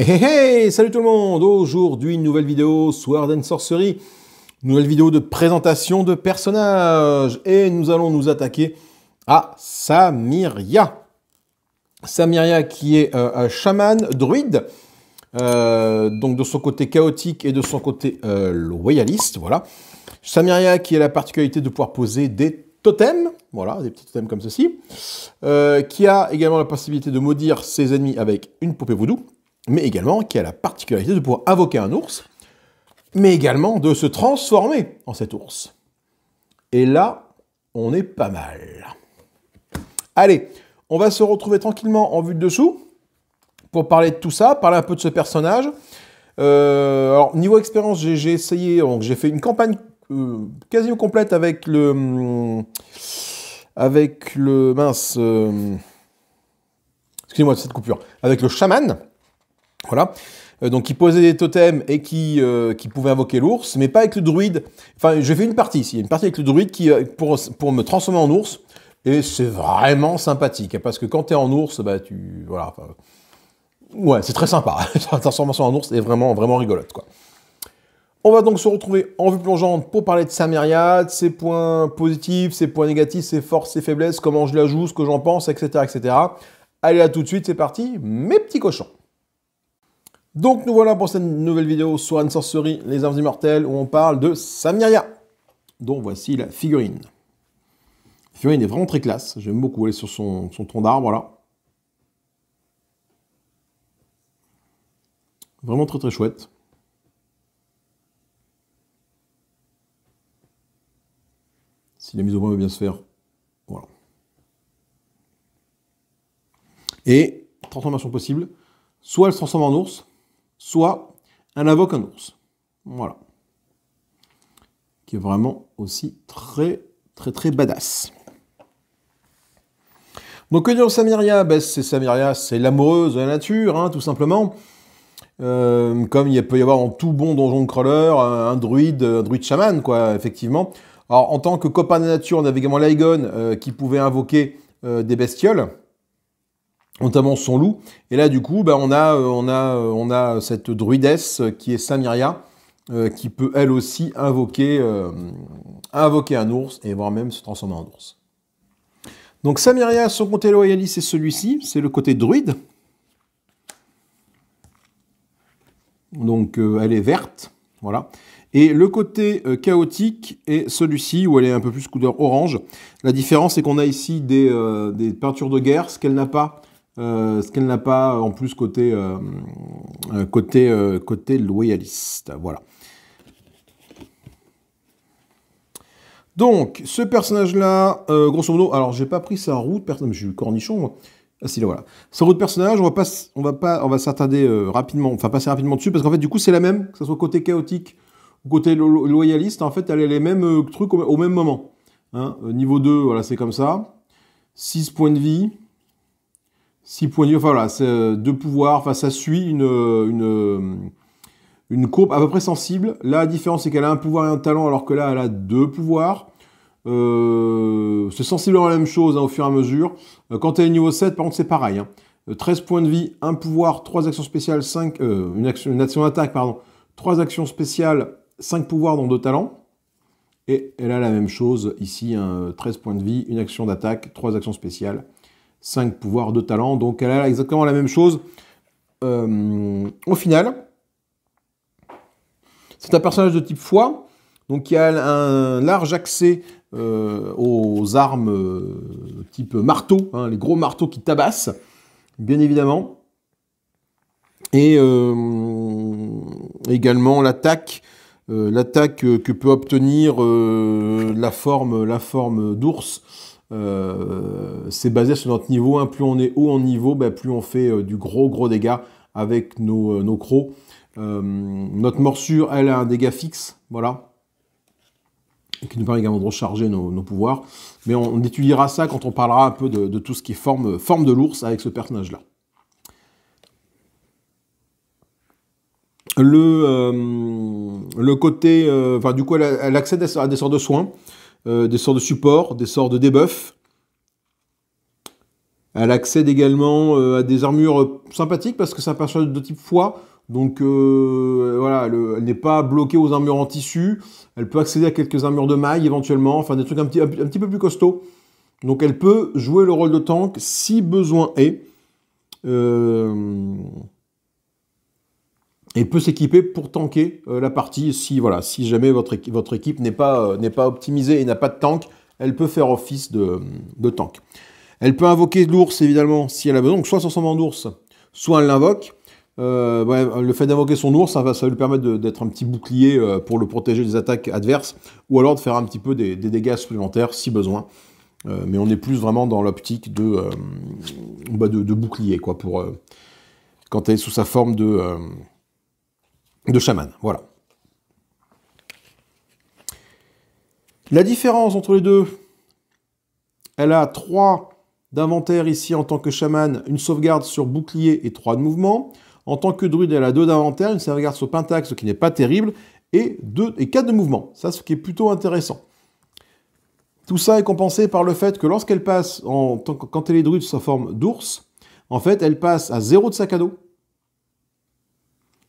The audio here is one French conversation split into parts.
Hey, hey, salut tout le monde Aujourd'hui, une nouvelle vidéo Sword and Sorcery, nouvelle vidéo de présentation de personnages, et nous allons nous attaquer à Samiria. Samiria qui est euh, un chaman, druide, euh, donc de son côté chaotique et de son côté euh, loyaliste, voilà. Samiria qui a la particularité de pouvoir poser des totems, voilà, des petits totems comme ceci, qui a également la possibilité de maudire ses ennemis avec une poupée voodoo, mais également qui a la particularité de pouvoir invoquer un ours, mais également de se transformer en cet ours. Et là, on est pas mal. Allez, on va se retrouver tranquillement en vue de dessous pour parler de tout ça, parler un peu de ce personnage. Euh, alors, niveau expérience, j'ai essayé, j'ai fait une campagne euh, quasi quasiment complète avec le. Avec le. Mince. Euh, excusez-moi de cette coupure. Avec le chaman. Voilà. Euh, donc qui posait des totems et qui, euh, pouvait invoquer l'ours, mais pas avec le druide. Enfin, j'ai fait une partie ici, une partie avec le druide qui, euh, pour, me transformer en ours. Et c'est vraiment sympathique, hein, parce que quand t'es en ours, bah tu... Voilà. ouais, c'est très sympa. La transformation en ours est vraiment, vraiment rigolote, quoi. On va donc se retrouver en vue plongeante pour parler de sa myriade, ses points positifs, ses points négatifs, ses forces, ses faiblesses, comment je la joue, ce que j'en pense, etc., etc. Allez là tout de suite, c'est parti, mes petits cochons donc nous voilà pour cette nouvelle vidéo sur Anne Sorcery, les armes immortelles, où on parle de Samiria, Donc, voici la figurine. La figurine est vraiment très classe, j'aime beaucoup, aller sur son, son tronc d'arbre là. Vraiment très très chouette. Si la mise au point veut bien se faire. Voilà. Et transformation possible. Soit elle se transforme en ours, soit un avocat d'ours, Voilà. Qui est vraiment aussi très, très, très badass. Donc que dire Samiria ben, C'est Samiria, c'est l'amoureuse de la nature, hein, tout simplement. Euh, comme il peut y avoir en tout bon donjon de crawler un, druide, un druide chaman, quoi, effectivement. Alors en tant que copain de la nature, on avait également l'Aigon euh, qui pouvait invoquer euh, des bestioles notamment son loup. Et là, du coup, bah, on, a, euh, on, a, euh, on a cette druidesse euh, qui est Samiria, qui peut elle aussi invoquer, invoquer un ours et voire même se transformer en ours. Donc Samiria, son côté loyaliste, c'est celui-ci, c'est le côté druide. Donc elle est verte, voilà. Et le côté chaotique est celui-ci, où elle est un peu plus couleur orange. La différence, c'est qu'on a ici des, peintures de guerre, ce qu'elle n'a pas euh, ce qu'elle n'a pas euh, en plus euh, côté, loyaliste. Voilà. Donc, ce personnage-là, grosso modo, alors j'ai pas pris sa route, personne, j'ai eu le cornichon, Ah si, là, voilà. Sa route personnage, on va on va pas, on va s'attarder rapidement, enfin passer rapidement dessus, parce qu'en fait, du coup, c'est la même, que ce soit côté chaotique ou côté loyaliste, en fait, elle a les mêmes trucs au, même moment. Hein. niveau 2, voilà, c'est comme ça. 6 points de vie, 6 points de enfin voilà, euh, deux pouvoirs, enfin ça suit une, euh, euh, courbe à peu près sensible. Là, La différence c'est qu'elle a un pouvoir et un talent alors que là elle a deux pouvoirs. Euh, c'est sensiblement la même chose hein, au fur et à mesure. Quand elle est niveau 7, par contre c'est pareil. 13 hein. points de vie, 1 pouvoir, 3 actions spéciales, 5, une, action, d'attaque, pardon, 3 actions spéciales, 5 pouvoirs dans 2 talents. Et elle a la même chose ici, 13 hein, points de vie, une action d'attaque, 3 actions spéciales, 5 pouvoirs, de talent, Donc elle a exactement la même chose. Euh, au final, c'est un personnage de type foie, donc il a un large accès euh, aux armes euh, type marteau, hein, les gros marteaux qui tabassent, bien évidemment. Et également l'attaque l'attaque que peut obtenir la forme, la forme d'ours euh, c'est basé sur notre niveau. Plus on est haut en niveau, ben, plus on fait euh, du gros gros dégâts avec nos, euh, crocs. notre morsure, elle a un dégât fixe, voilà, qui nous permet également de recharger nos, pouvoirs. Mais on, étudiera ça quand on parlera un peu de, tout ce qui est forme, forme de l'ours avec ce personnage-là. Le, le côté... du coup, elle, elle accède à des sorts de soins. Euh, des sorts de support, des sorts de debuff. Elle accède également euh, à des armures euh, sympathiques parce que c'est un personnage de type foie. Donc voilà, elle n'est pas bloquée aux armures en tissu. Elle peut accéder à quelques armures de maille éventuellement, enfin des trucs un petit, un, petit peu plus costauds. Donc elle peut jouer le rôle de tank si besoin est. Euh, et peut s'équiper pour tanker euh, la partie si, voilà, si jamais votre, équipe, votre équipe n'est pas, euh, pas, optimisée et n'a pas de tank, elle peut faire office de, tank. Elle peut invoquer l'ours évidemment si elle a besoin, soit son semblant d'ours, soit elle l'invoque. Euh, le fait d'invoquer son ours, ça va, ça lui permettre d'être un petit bouclier pour le protéger des attaques adverses, ou alors de faire un petit peu des, dégâts supplémentaires si besoin. mais on est plus vraiment dans l'optique de, bah, de, de, bouclier, quoi, pour, quand elle est sous sa forme de de chaman. Voilà. La différence entre les deux, elle a 3 d'inventaire ici en tant que chaman, une sauvegarde sur bouclier et 3 de mouvement. En tant que druide, elle a 2 d'inventaire, une sauvegarde sur pentax, ce qui n'est pas terrible, et, deux et 4 de mouvement. Ça, ce qui est plutôt intéressant. Tout ça est compensé par le fait que lorsqu'elle passe, en, quand elle est druide sous sa forme d'ours, en fait, elle passe à 0 de sac à dos,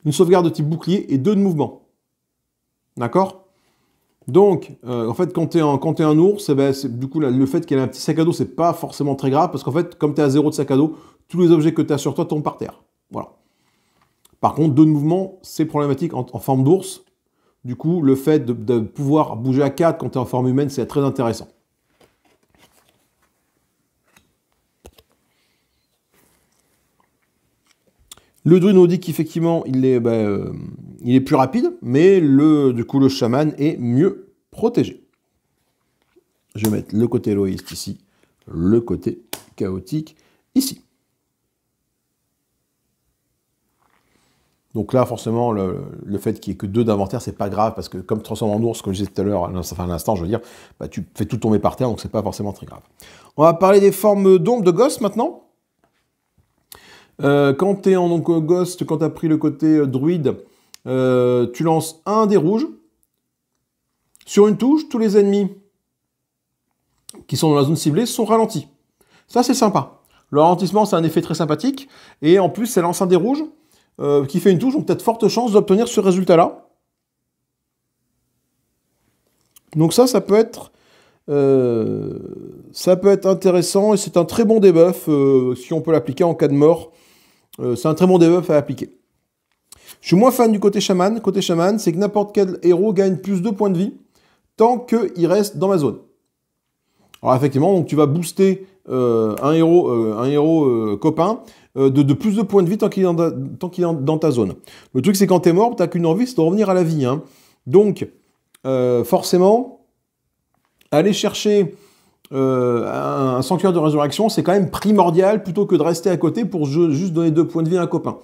une sauvegarde de type bouclier et deux de mouvement. D'accord donc, euh, en fait, quand tu es, un ours, eh ben, du coup, le fait qu'elle ait un petit sac à dos, c'est pas forcément très grave, parce qu'en fait, comme tu es à zéro de sac à dos, tous les objets que tu as sur toi tombent par terre. Voilà. Par contre, deux de mouvement, c'est problématique en, forme d'ours. Du coup, le fait de, de pouvoir bouger à quatre quand tu es en forme humaine, c'est très intéressant. Le druide nous dit qu'effectivement, il, est, bah, euh, il est plus rapide, mais le, du coup, le chaman est mieux protégé. Je vais mettre le côté loïste ici, le côté chaotique ici. Donc là, forcément, le, fait qu'il n'y ait que deux d'inventaire, c'est pas grave, parce que comme transforme en ours, comme je disais tout à l'heure, à l'instant, je veux dire, bah, tu fais tout tomber par terre, donc c'est pas forcément très grave. On va parler des formes d'ombre de gosse maintenant. Euh, quand tu es en donc, Ghost, quand tu as pris le côté euh, druide, euh, tu lances un des rouges. Sur une touche, tous les ennemis qui sont dans la zone ciblée sont ralentis. Ça, c'est sympa. Le ralentissement, c'est un effet très sympathique. Et en plus, c'est lance un des rouges qui fait une touche, donc peut-être forte chance d'obtenir ce résultat-là. Donc ça, ça peut être, ça peut être intéressant et c'est un très bon debuff si on peut l'appliquer en cas de mort euh, c'est un très bon debuff à appliquer. Je suis moins fan du côté chaman. Côté chaman, c'est que n'importe quel héros gagne plus de points de vie tant qu'il reste dans ma zone. Alors effectivement, tu vas booster euh, un héros, euh, copain de, plus de points de vie tant qu'il est, dans ta zone. Le truc c'est quand es mort, t'as qu'une envie, c'est de revenir à la vie. Hein. Donc forcément, aller chercher euh, un, sanctuaire de résurrection, c'est quand même primordial plutôt que de rester à côté pour juste donner deux points de vie à un copain.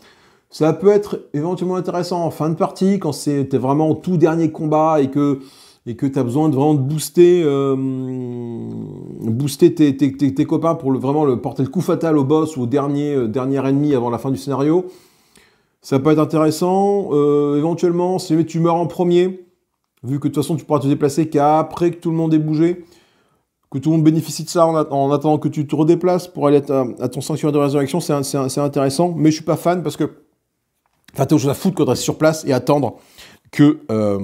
Ça peut être éventuellement intéressant en fin de partie, quand c'était vraiment tout dernier combat et que et que tu as besoin de vraiment booster, euh, booster tes, tes, copains pour vraiment le, porter le coup fatal au boss ou au dernier, euh, ennemi avant la fin du scénario. Ça peut être intéressant. éventuellement, si tu meurs en premier, vu que de toute façon tu pourras te déplacer qu'après que tout le monde ait bougé, que tout le monde bénéficie de ça en, attendant que tu te redéplaces pour aller à, ton sanctuaire de résurrection, c'est intéressant, mais je suis pas fan parce que enfin, t'as autre chose à foutre que de sur place et attendre que euh,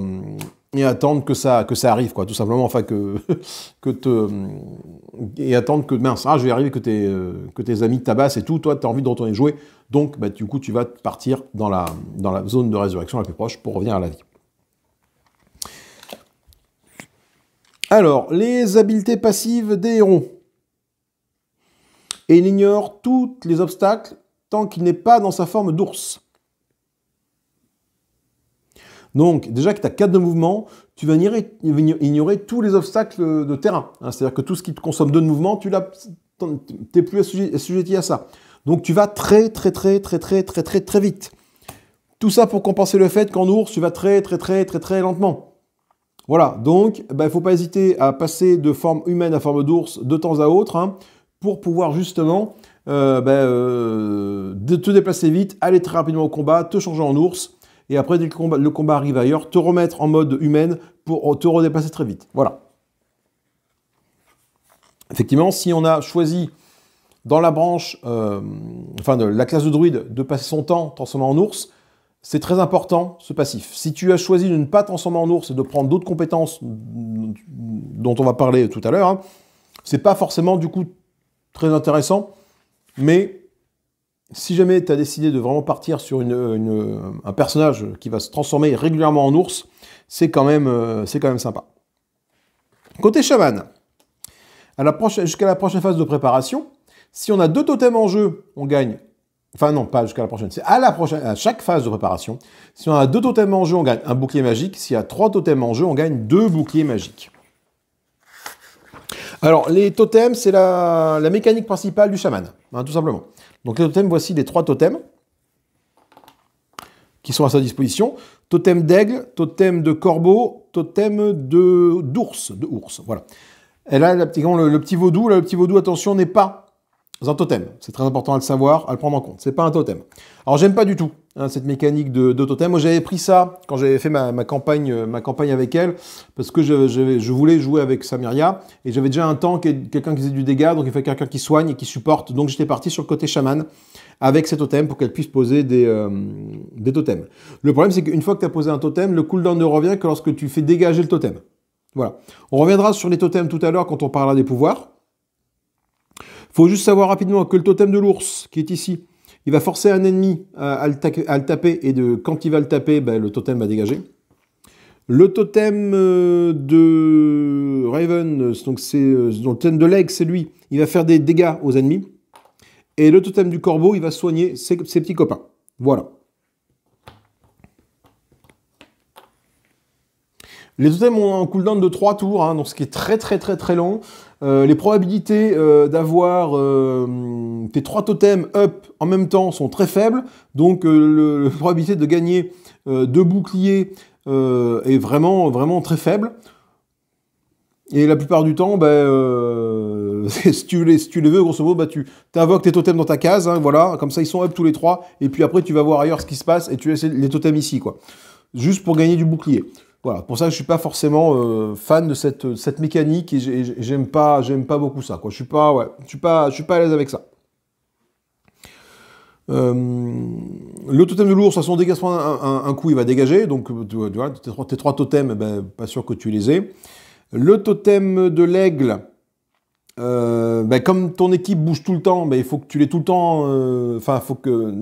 et attendre que ça que ça arrive quoi, tout simplement enfin que que te et attendre que mince ah je vais arriver que tes euh, que tes amis tabassent et tout, toi tu as envie de retourner jouer, donc bah, du coup tu vas partir dans la dans la zone de résurrection la plus proche pour revenir à la vie. Alors, les habiletés passives des héros. Et il ignore tous les obstacles tant qu'il n'est pas dans sa forme d'ours. Donc, déjà que tu as 4 de mouvement, tu vas ignorer, tous les obstacles de terrain. Hein, c'est-à-dire que tout ce qui te consomme 2 de mouvement, tu n'es plus assujetti à ça. Donc, tu vas très, très, très, très, très, très, très, très vite. Tout ça pour compenser le fait qu'en ours, tu vas très, très, très, très, très lentement. Voilà, donc il eh ne ben, faut pas hésiter à passer de forme humaine à forme d'ours de temps à autre hein, pour pouvoir justement euh, ben, euh, te déplacer vite, aller très rapidement au combat, te changer en ours et après dès que le combat, arrive ailleurs, te remettre en mode humaine pour te redéplacer très vite. Voilà. Effectivement, si on a choisi dans la branche, euh, enfin de la classe de druide, de passer son temps transformé en ours, c'est très important ce passif. Si tu as choisi de ne pas transformer en ours et de prendre d'autres compétences dont on va parler tout à l'heure, hein, c'est pas forcément du coup très intéressant, mais si jamais tu as décidé de vraiment partir sur un personnage qui va se transformer régulièrement en ours, c'est quand, même, euh, c'est quand même sympa. Côté chaman, jusqu'à la prochaine phase de préparation, si on a deux totems en jeu, on gagne Enfin non, pas jusqu'à la prochaine. C'est à la prochaine, à chaque phase de préparation. Si on a deux totems en jeu, on gagne un bouclier magique. S'il y a trois totems en jeu, on gagne deux boucliers magiques. Alors, les totems, c'est la, mécanique principale du chaman, hein, tout simplement. Donc les totems, voici les trois totems qui sont à sa disposition. Totem d'aigle, totem de corbeau, totem de d'ours, de ours, voilà. Et là, le, vaudou, là, le petit vaudou, attention, n'est pas un totem. C'est très important à le savoir, à le prendre en compte. C'est pas un totem. Alors j'aime pas du tout hein, cette mécanique de, totem. Moi j'avais pris ça quand j'avais fait ma, campagne, euh, ma campagne avec elle, parce que je, je voulais jouer avec Samiria et j'avais déjà un tank quelqu'un qui faisait du dégât, donc il fallait quelqu'un qui soigne et qui supporte. Donc j'étais parti sur le côté chaman avec ces totems pour qu'elle puisse poser des, euh, des totems. Le problème c'est qu'une fois que tu as posé un totem, le cooldown ne revient que lorsque tu fais dégager le totem. Voilà. On reviendra sur les totems tout à l'heure quand on parlera des pouvoirs. Il faut juste savoir rapidement que le totem de l'ours, qui est ici, il va forcer un ennemi à, le, taper, et de, quand il va le taper, ben, le totem va dégager. Le totem euh, de Raven, donc c'est euh, le totem de Leg, c'est lui. Il va faire des dégâts aux ennemis. Et le totem du corbeau, il va soigner ses, petits copains. Voilà. Les totems ont un cooldown de 3 tours, hein, donc ce qui est très très très très long. Euh, les probabilités euh, d'avoir euh, tes trois totems up en même temps sont très faibles, donc la probabilité de gagner deux boucliers est vraiment, très faible. Et la plupart du temps, ben, si, tu les, veux, grosso modo, ben, tu invoques tes totems dans ta case, hein, voilà, comme ça ils sont up tous les trois, et puis après tu vas voir ailleurs ce qui se passe, et tu laisses les totems ici, quoi. Juste pour gagner du bouclier. Voilà, pour ça, je suis pas forcément euh, fan de cette, mécanique et j'aime pas, j'aime pas beaucoup ça. Je suis pas, ouais, suis pas, je suis pas à l'aise avec ça. Euh, le totem de l'ours, ça son dégagement, un, un, coup, il va dégager. Donc, euh, tu, vois, tes trois, totems, eh ben, pas sûr que tu les aies. Le totem de l'aigle, euh, ben, comme ton équipe bouge tout le temps, ben, il faut que tu l'aies tout le temps. Euh, enfin, faut que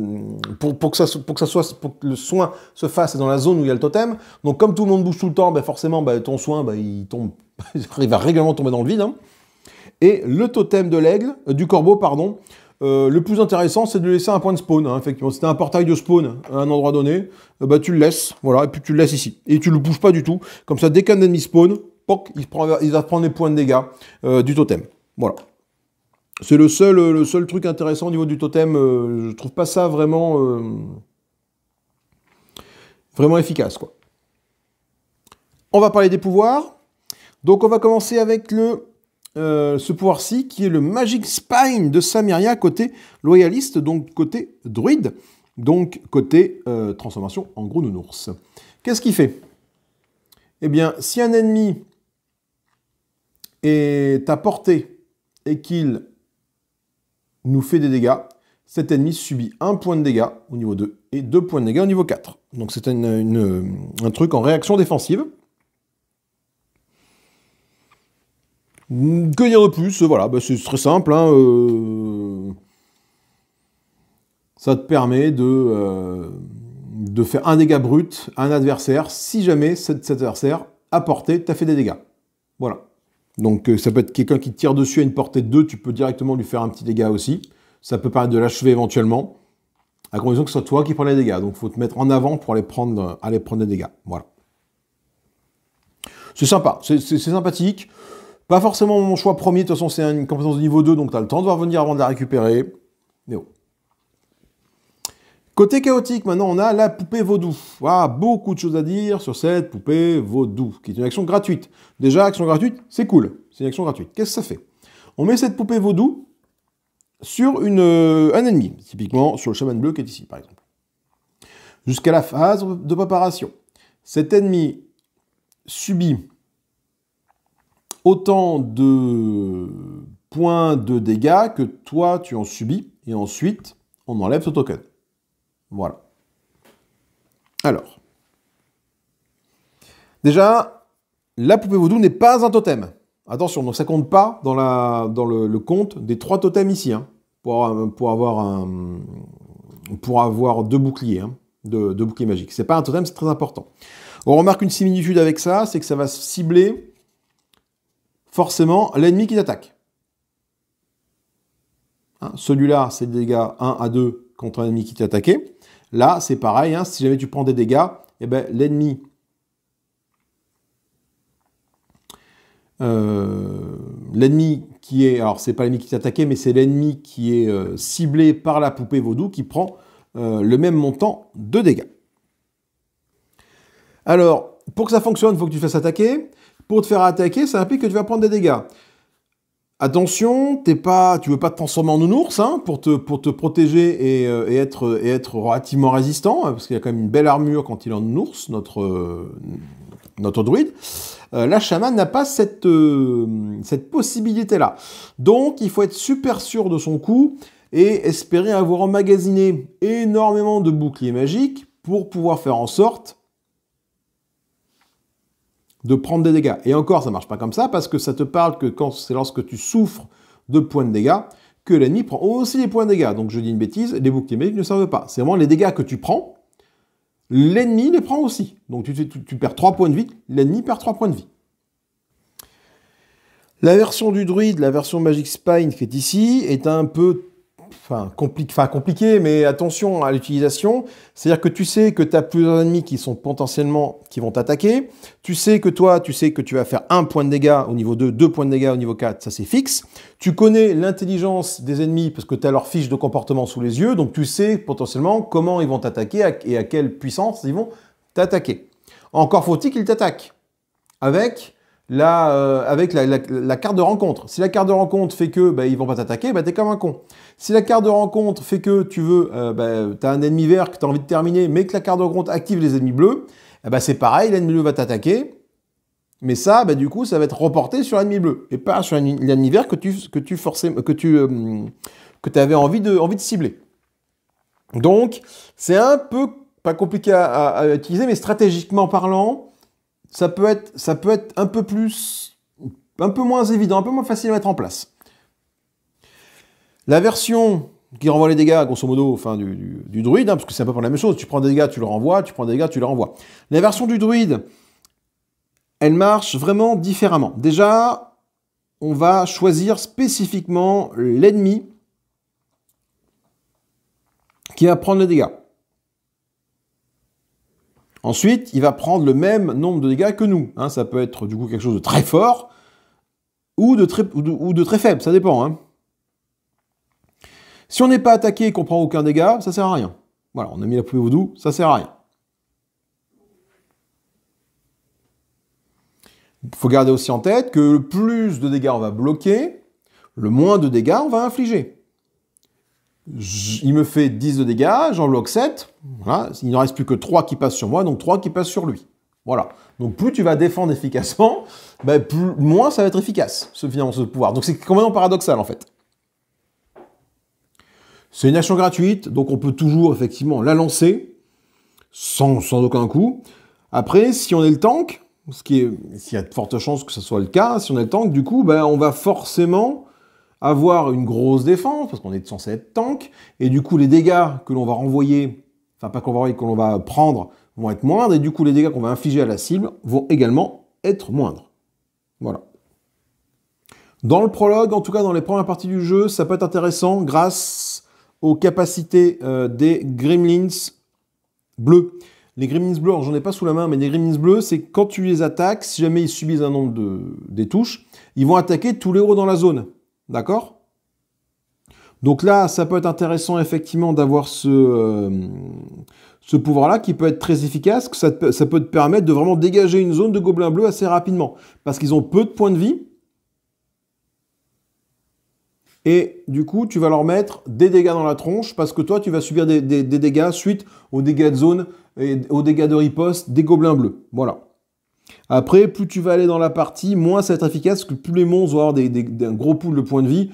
pour, que le soin se fasse dans la zone où il y a le totem. Donc comme tout le monde bouge tout le temps, ben, forcément, ton soin, il tombe, il va régulièrement tomber dans le vide. Hein. Et le totem de l'aigle, euh, du corbeau, pardon. le plus intéressant, c'est de laisser un point de spawn. Hein, effectivement, as un portail de spawn à un endroit donné, tu le laisses, voilà, et puis tu le laisses ici. Et tu le bouges pas du tout. Comme ça, dès qu'un ennemi spawn, il, il va prendre les points de dégâts du totem. Voilà. C'est le seul, euh, le seul truc intéressant au niveau du totem. Euh, je trouve pas ça vraiment, euh, vraiment efficace. Quoi. On va parler des pouvoirs. Donc on va commencer avec le, ce pouvoir-ci qui est le Magic Spine de Samiria côté loyaliste, donc côté druide, donc côté transformation en gros nounours. Qu'est-ce qu'il fait Eh bien, si un ennemi est à portée et qu'il nous fait des dégâts, cet ennemi subit un point de dégâts au niveau 2 et deux points de dégâts au niveau 4. Donc c'est un truc en réaction défensive. Que dire de plus Voilà, bah, c'est très simple. Hein, euh, ça te permet euh, de, faire un dégât brut à un adversaire si jamais cet, adversaire a porté, t'as fait des dégâts. Voilà. Donc euh, ça peut être quelqu'un qui tire dessus à une portée de 2, tu peux directement lui faire un petit dégât aussi. Ça peut permettre de l'achever éventuellement, à condition que ce soit toi qui prends les dégâts. Donc il faut te mettre en avant pour aller prendre, aller prendre les dégâts. Voilà. C'est sympa, c'est sympathique. Pas forcément mon choix premier, de toute façon c'est une compétence de niveau 2, donc tu as le temps de revenir avant de la récupérer. Mais Côté chaotique, maintenant, on a la poupée vaudou. Ah, beaucoup de choses à dire sur cette poupée vaudou, qui est une action gratuite. Déjà, action gratuite, c'est cool. C'est une action gratuite. Qu'est-ce que ça fait On met cette poupée vaudou sur une, euh, un ennemi, typiquement sur le chaman bleu qui est ici, par exemple. Jusqu'à la phase de préparation. Cet ennemi subit autant de points de dégâts que toi tu en subis, et ensuite on enlève ce token. Voilà. Alors. Déjà, la poupée vaudou n'est pas un totem. Attention, donc ça compte pas dans, le, compte des trois totems ici. Hein, pour, avoir deux boucliers, hein, deux, n'est boucliers magiques. C'est pas un totem, c'est très important. On remarque une similitude avec ça, c'est que ça va cibler forcément l'ennemi qui t'attaque. Hein, celui-là, c'est des dégâts 1 à 2 contre un ennemi qui t'a attaqué. Là, c'est pareil, hein, si jamais tu prends des dégâts, eh ben, l'ennemi euh, l'ennemi qui est, c'est pas l'ennemi qui mais c'est l'ennemi qui est euh, ciblé par la poupée vaudou qui prend euh, le même montant de dégâts. Alors, pour que ça fonctionne, il faut que tu fasses attaquer. Pour te faire attaquer, ça implique que tu vas prendre des dégâts. Attention, t'es pas, tu veux pas te transformer en nounours hein, pour, te, pour te protéger et, euh, être, et être relativement résistant, hein, parce qu'il a quand même une belle armure quand il est en ours, notre, euh, notre druide. Euh, la chamane n'a pas cette, cette possibilité-là. Donc il faut être super sûr de son coup et espérer avoir emmagasiné énormément de boucliers magiques pour pouvoir faire en sorte de prendre des dégâts. Et encore, ça marche pas comme ça parce que ça te parle que c'est lorsque tu souffres de points de dégâts que l'ennemi prend aussi des points de dégâts. Donc je dis une bêtise, les boucliers magiques ne servent pas. C'est vraiment les dégâts que tu prends, l'ennemi les prend aussi. Donc tu, tu perds 3 points de vie, l'ennemi perd 3 points de vie. La version du druide, la version Magic Spine qui est ici, est un peu enfin, compliqué, mais attention à l'utilisation. C'est-à-dire que tu sais que tu as plusieurs ennemis qui sont potentiellement, qui vont t'attaquer. Tu sais que toi, tu sais que tu vas faire un point de dégâts au niveau 2, deux points de dégâts au niveau 4, ça c'est fixe. Tu connais l'intelligence des ennemis parce que tu as leur fiche de comportement sous les yeux, donc tu sais potentiellement comment ils vont t'attaquer et à quelle puissance ils vont t'attaquer. Encore faut-il qu'ils t'attaquent. Avec Là, euh, avec la, carte de rencontre. Si la carte de rencontre fait que ne bah, ils vont pas t'attaquer, bah, tu es comme un con. Si la carte de rencontre fait que tu veux, euh, bah, t'as un ennemi vert que tu as envie de terminer, mais que la carte de rencontre active les ennemis bleus, eh c'est pareil, l'ennemi bleu va t'attaquer. Mais ça, du coup, ça va être reporté sur l'ennemi bleu et pas sur l'ennemi vert que tu que tu que tu euh, avais envie de envie de cibler. Donc, c'est un peu pas compliqué à utiliser, mais stratégiquement parlant, ça peut être, ça peut être un peu plus, un peu moins évident, un peu moins facile à mettre en place. La version qui renvoie les dégâts, grosso modo, enfin du, druide, hein, parce que c'est un peu la même chose, tu prends des dégâts, tu le renvoies, tu prends des dégâts, tu le renvoies. La version du druide, elle marche vraiment différemment. Déjà, on va choisir spécifiquement l'ennemi qui va prendre les dégâts. Ensuite, il va prendre le même nombre de dégâts que nous. Hein. ça peut être du coup quelque chose de très fort ou de très, très faible, ça dépend. Hein. Si on n'est pas attaqué et qu'on prend aucun dégât, ça sert à rien. Voilà, on a mis la poupée vaudou, ça sert à rien. Il faut garder aussi en tête que le plus de dégâts on va bloquer, le moins de dégâts on va infliger il me fait 10 de dégâts, j'en bloque 7. Il n'en reste plus que 3 qui passent sur moi, donc 3 qui passent sur lui. Voilà. Donc plus tu vas défendre efficacement, ben moins ça va être efficace, ce, ce pouvoir. Donc c'est complètement paradoxal, en fait. C'est une action gratuite, donc on peut toujours, effectivement, la lancer, sans, aucun coup. Après, si on est le tank, ce qui est, s'il y a de fortes chances que ce soit le cas, si on est le tank, du coup, ben, on va forcément avoir une grosse défense, parce qu'on est censé être tank, et du coup les dégâts que l'on va renvoyer, enfin pas qu'on va renvoyer, que l'on va prendre, vont être moindres, et du coup les dégâts qu'on va infliger à la cible vont également être moindres. Voilà. Dans le prologue, en tout cas dans les premières parties du jeu, ça peut être intéressant grâce aux capacités euh, des gremlins bleus. Les gremlins bleus, j'en ai pas sous la main, mais les gremlins bleus, c'est quand tu les attaques, si jamais ils subissent un nombre de des touches, ils vont attaquer tous les héros dans la zone. D'accord Donc là, ça peut être intéressant effectivement d'avoir ce, euh, ce pouvoir-là qui peut être très efficace, que ça, peut te permettre de vraiment dégager une zone de gobelins bleus assez rapidement. Parce qu'ils ont peu de points de vie. Et du coup, tu vas leur mettre des dégâts dans la tronche parce que toi, tu vas subir des, des dégâts suite aux dégâts de zone et aux dégâts de riposte des gobelins bleus. Voilà. Après, plus tu vas aller dans la partie, moins ça va être efficace, que plus les monstres vont avoir un gros pool de points de vie.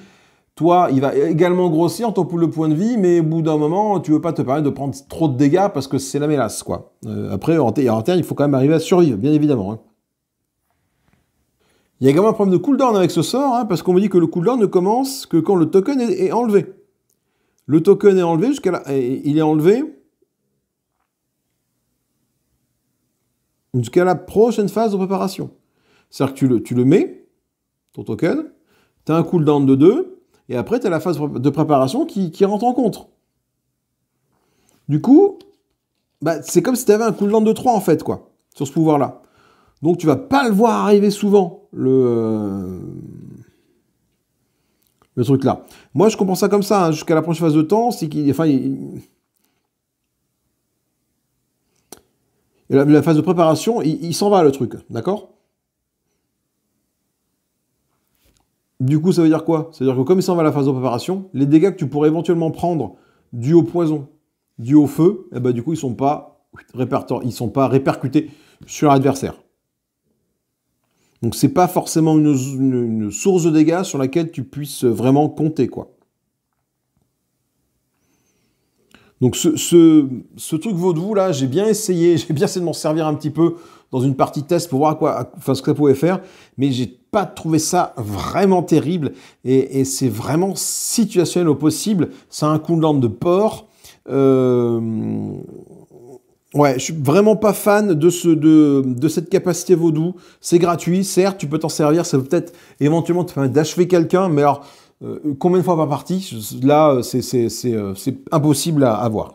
Toi, il va également grossir ton pool de points de vie, mais au bout d'un moment, tu ne veux pas te permettre de prendre trop de dégâts parce que c'est la mélasse, quoi. Euh, après, en, en il faut quand même arriver à survivre, bien évidemment. Hein. Il y a également un problème de cooldown avec ce sort, hein, parce qu'on me dit que le cooldown ne commence que quand le token est, est enlevé. Le token est enlevé jusqu'à il est enlevé jusqu'à la prochaine phase de préparation. C'est-à-dire que tu le, mets, ton token, tu as un cooldown de 2, et après tu as la phase de préparation qui, rentre en compte. Du coup, bah, c'est comme si tu avais un cooldown de 3 en fait, quoi, sur ce pouvoir-là. Donc tu vas pas le voir arriver souvent, le, euh, truc là. Moi je comprends ça comme ça, hein, jusqu'à la prochaine phase de temps, c'est qu'il. Enfin, Et la, phase de préparation, il, s'en va le truc, d'accord Du coup, ça veut dire quoi Ça veut dire que comme il s'en va la phase de préparation, les dégâts que tu pourrais éventuellement prendre dus au poison, dus au feu, eh ben, du coup, ils sont, pas ils sont pas répercutés sur l'adversaire. Donc, ce n'est pas forcément une, source de dégâts sur laquelle tu puisses vraiment compter, quoi. Donc ce, ce, ce truc vaudou, là, j'ai bien essayé, j'ai bien essayé de m'en servir un petit peu dans une partie test pour voir quoi, enfin, ce que ça pouvait faire, mais j'ai pas trouvé ça vraiment terrible et, c'est vraiment situationnel au possible. C'est un coup de porc. Euh, ouais, je suis vraiment pas fan de, ce, de, de cette capacité vaudou. C'est gratuit, certes, tu peux t'en servir, ça peut peut-être éventuellement te permettre d'achever quelqu'un, mais alors euh, combien de fois par partie Là, euh, euh, c'est impossible à, voir.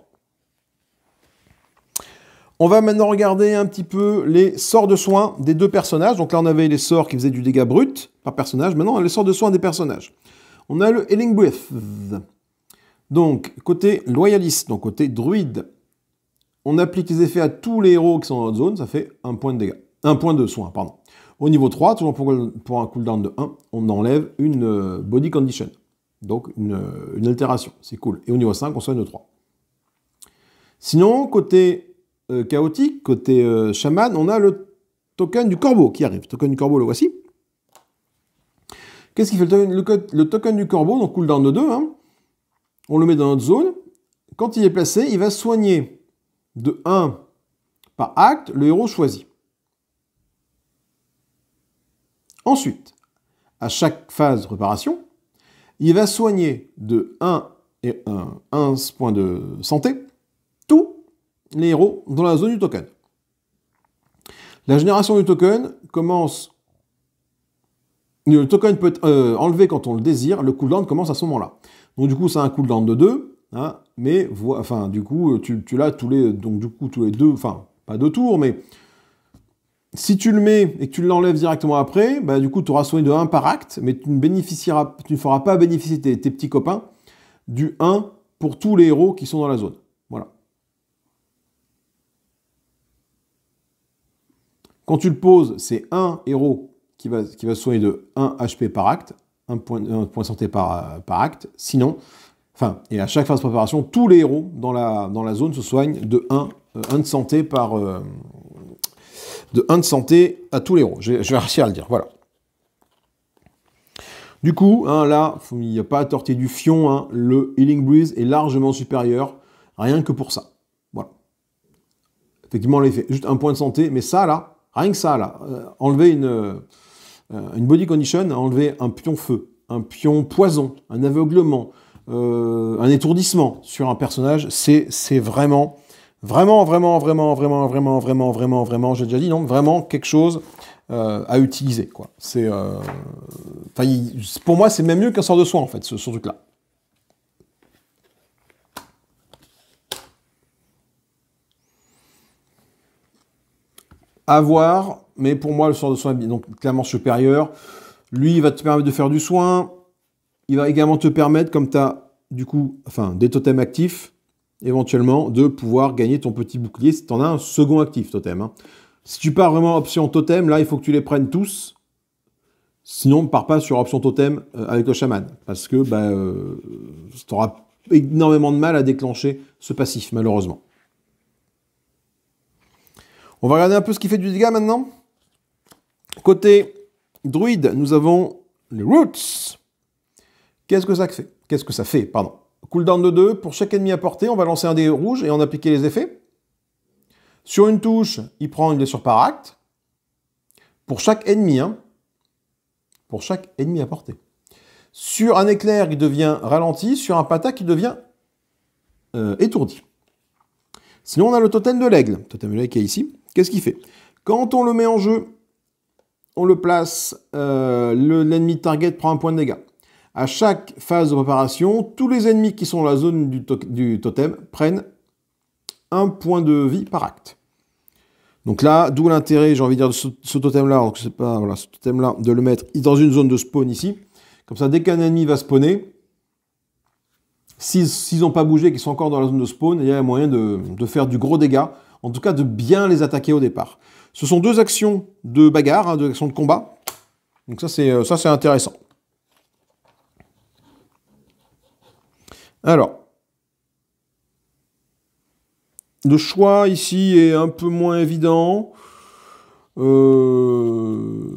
On va maintenant regarder un petit peu les sorts de soins des deux personnages. Donc là, on avait les sorts qui faisaient du dégât brut par personnage. Maintenant, on les sorts de soins des personnages. On a le Healing Breath. Donc, côté loyaliste, donc côté druide, on applique les effets à tous les héros qui sont dans notre zone. Ça fait un point de dégâts. Un point de soin, pardon. Au niveau 3, toujours pour, un cooldown de 1, on enlève une euh, body condition. Donc euh, une, altération, c'est cool. Et au niveau 5, on soigne 3. Sinon, côté euh, chaotique, côté chaman, on a le token du corbeau qui arrive. Token du corbeau, le voici. Qu'est-ce qu'il fait le token, du corbeau Donc cooldown de 2. Hein. On le met dans notre zone. Quand il est placé, il va soigner de 1 par acte le héros choisi. Ensuite, à chaque phase de réparation, il va soigner de 1 et 1, 1 point de santé tous les héros dans la zone du token. La génération du token commence. Le token peut être euh, quand on le désire, le cooldown commence à ce moment-là. Donc du coup, c'est un cooldown de 2, hein, mais enfin, du coup, tu, l'as tous les. Donc du coup, tous les deux, enfin, pas deux tours, mais si tu le mets et que tu l'enlèves directement après, bah, du coup, tu auras soigné de 1 par acte, mais tu ne, bénéficieras, tu ne feras pas bénéficier tes, petits copains du 1 pour tous les héros qui sont dans la zone. Voilà. Quand tu le poses, c'est un héros qui va, qui va soigner de 1 HP par acte, 1 point, de santé par, euh, par acte. Sinon, enfin, et à chaque phase de préparation, tous les héros dans la, dans la zone se soignent de 1, euh, de santé par, euh, de 1 de santé à tous les héros. Je, vais réussir à le dire, voilà. Du coup, hein, là, il n'y a pas à torter du fion, hein, le Healing Breeze est largement supérieur, rien que pour ça. Voilà. Effectivement, on fait juste un point de santé, mais ça, là, rien que ça, là, euh, enlever une, euh, une body condition, enlever un pion feu, un pion poison, un aveuglement, euh, un étourdissement sur un personnage, c'est vraiment Vraiment, vraiment, vraiment, vraiment, vraiment, vraiment, vraiment, vraiment, j'ai déjà dit, non, vraiment quelque chose euh, à utiliser, quoi. C'est... Euh, pour moi, c'est même mieux qu'un sort de soin, en fait, ce, truc-là. Avoir, mais pour moi, le sort de soin est donc clairement supérieur. Lui, il va te permettre de faire du soin. Il va également te permettre, comme tu as du coup, enfin, des totems actifs, éventuellement de pouvoir gagner ton petit bouclier si tu en as un second actif totem. Hein. Si tu pars vraiment option totem, là il faut que tu les prennes tous. Sinon, ne pars pas sur option totem euh, avec le chaman. Parce que bah, euh, tu auras énormément de mal à déclencher ce passif, malheureusement. On va regarder un peu ce qui fait du dégât maintenant. Côté druide, nous avons les roots. Qu'est-ce que ça fait Qu'est-ce que ça fait Pardon. Cooldown de 2, pour chaque ennemi à portée, on va lancer un dé rouge et en appliquer les effets. Sur une touche, il prend une blessure par acte. Pour chaque ennemi, hein. Pour chaque ennemi portée. Sur un éclair, il devient ralenti. Sur un pata, il devient euh, étourdi. Sinon, on a le totem de l'aigle. Totem de l'aigle qui est ici. Qu'est-ce qu'il fait Quand on le met en jeu, on le place, euh, l'ennemi target prend un point de dégâts. À chaque phase de préparation, tous les ennemis qui sont dans la zone du, totem prennent un point de vie par acte. Donc là, d'où l'intérêt, j'ai envie de dire, de ce, totem-là, pas ce totem-là, de le mettre dans une zone de spawn ici. Comme ça, dès qu'un ennemi va spawner, s'ils n'ont pas bougé, qu'ils sont encore dans la zone de spawn, il y a moyen de, faire du gros dégât, en tout cas de bien les attaquer au départ. Ce sont deux actions de bagarre, hein, deux actions de combat. Donc ça, c'est euh, intéressant. Alors, le choix ici est un peu moins évident. Euh,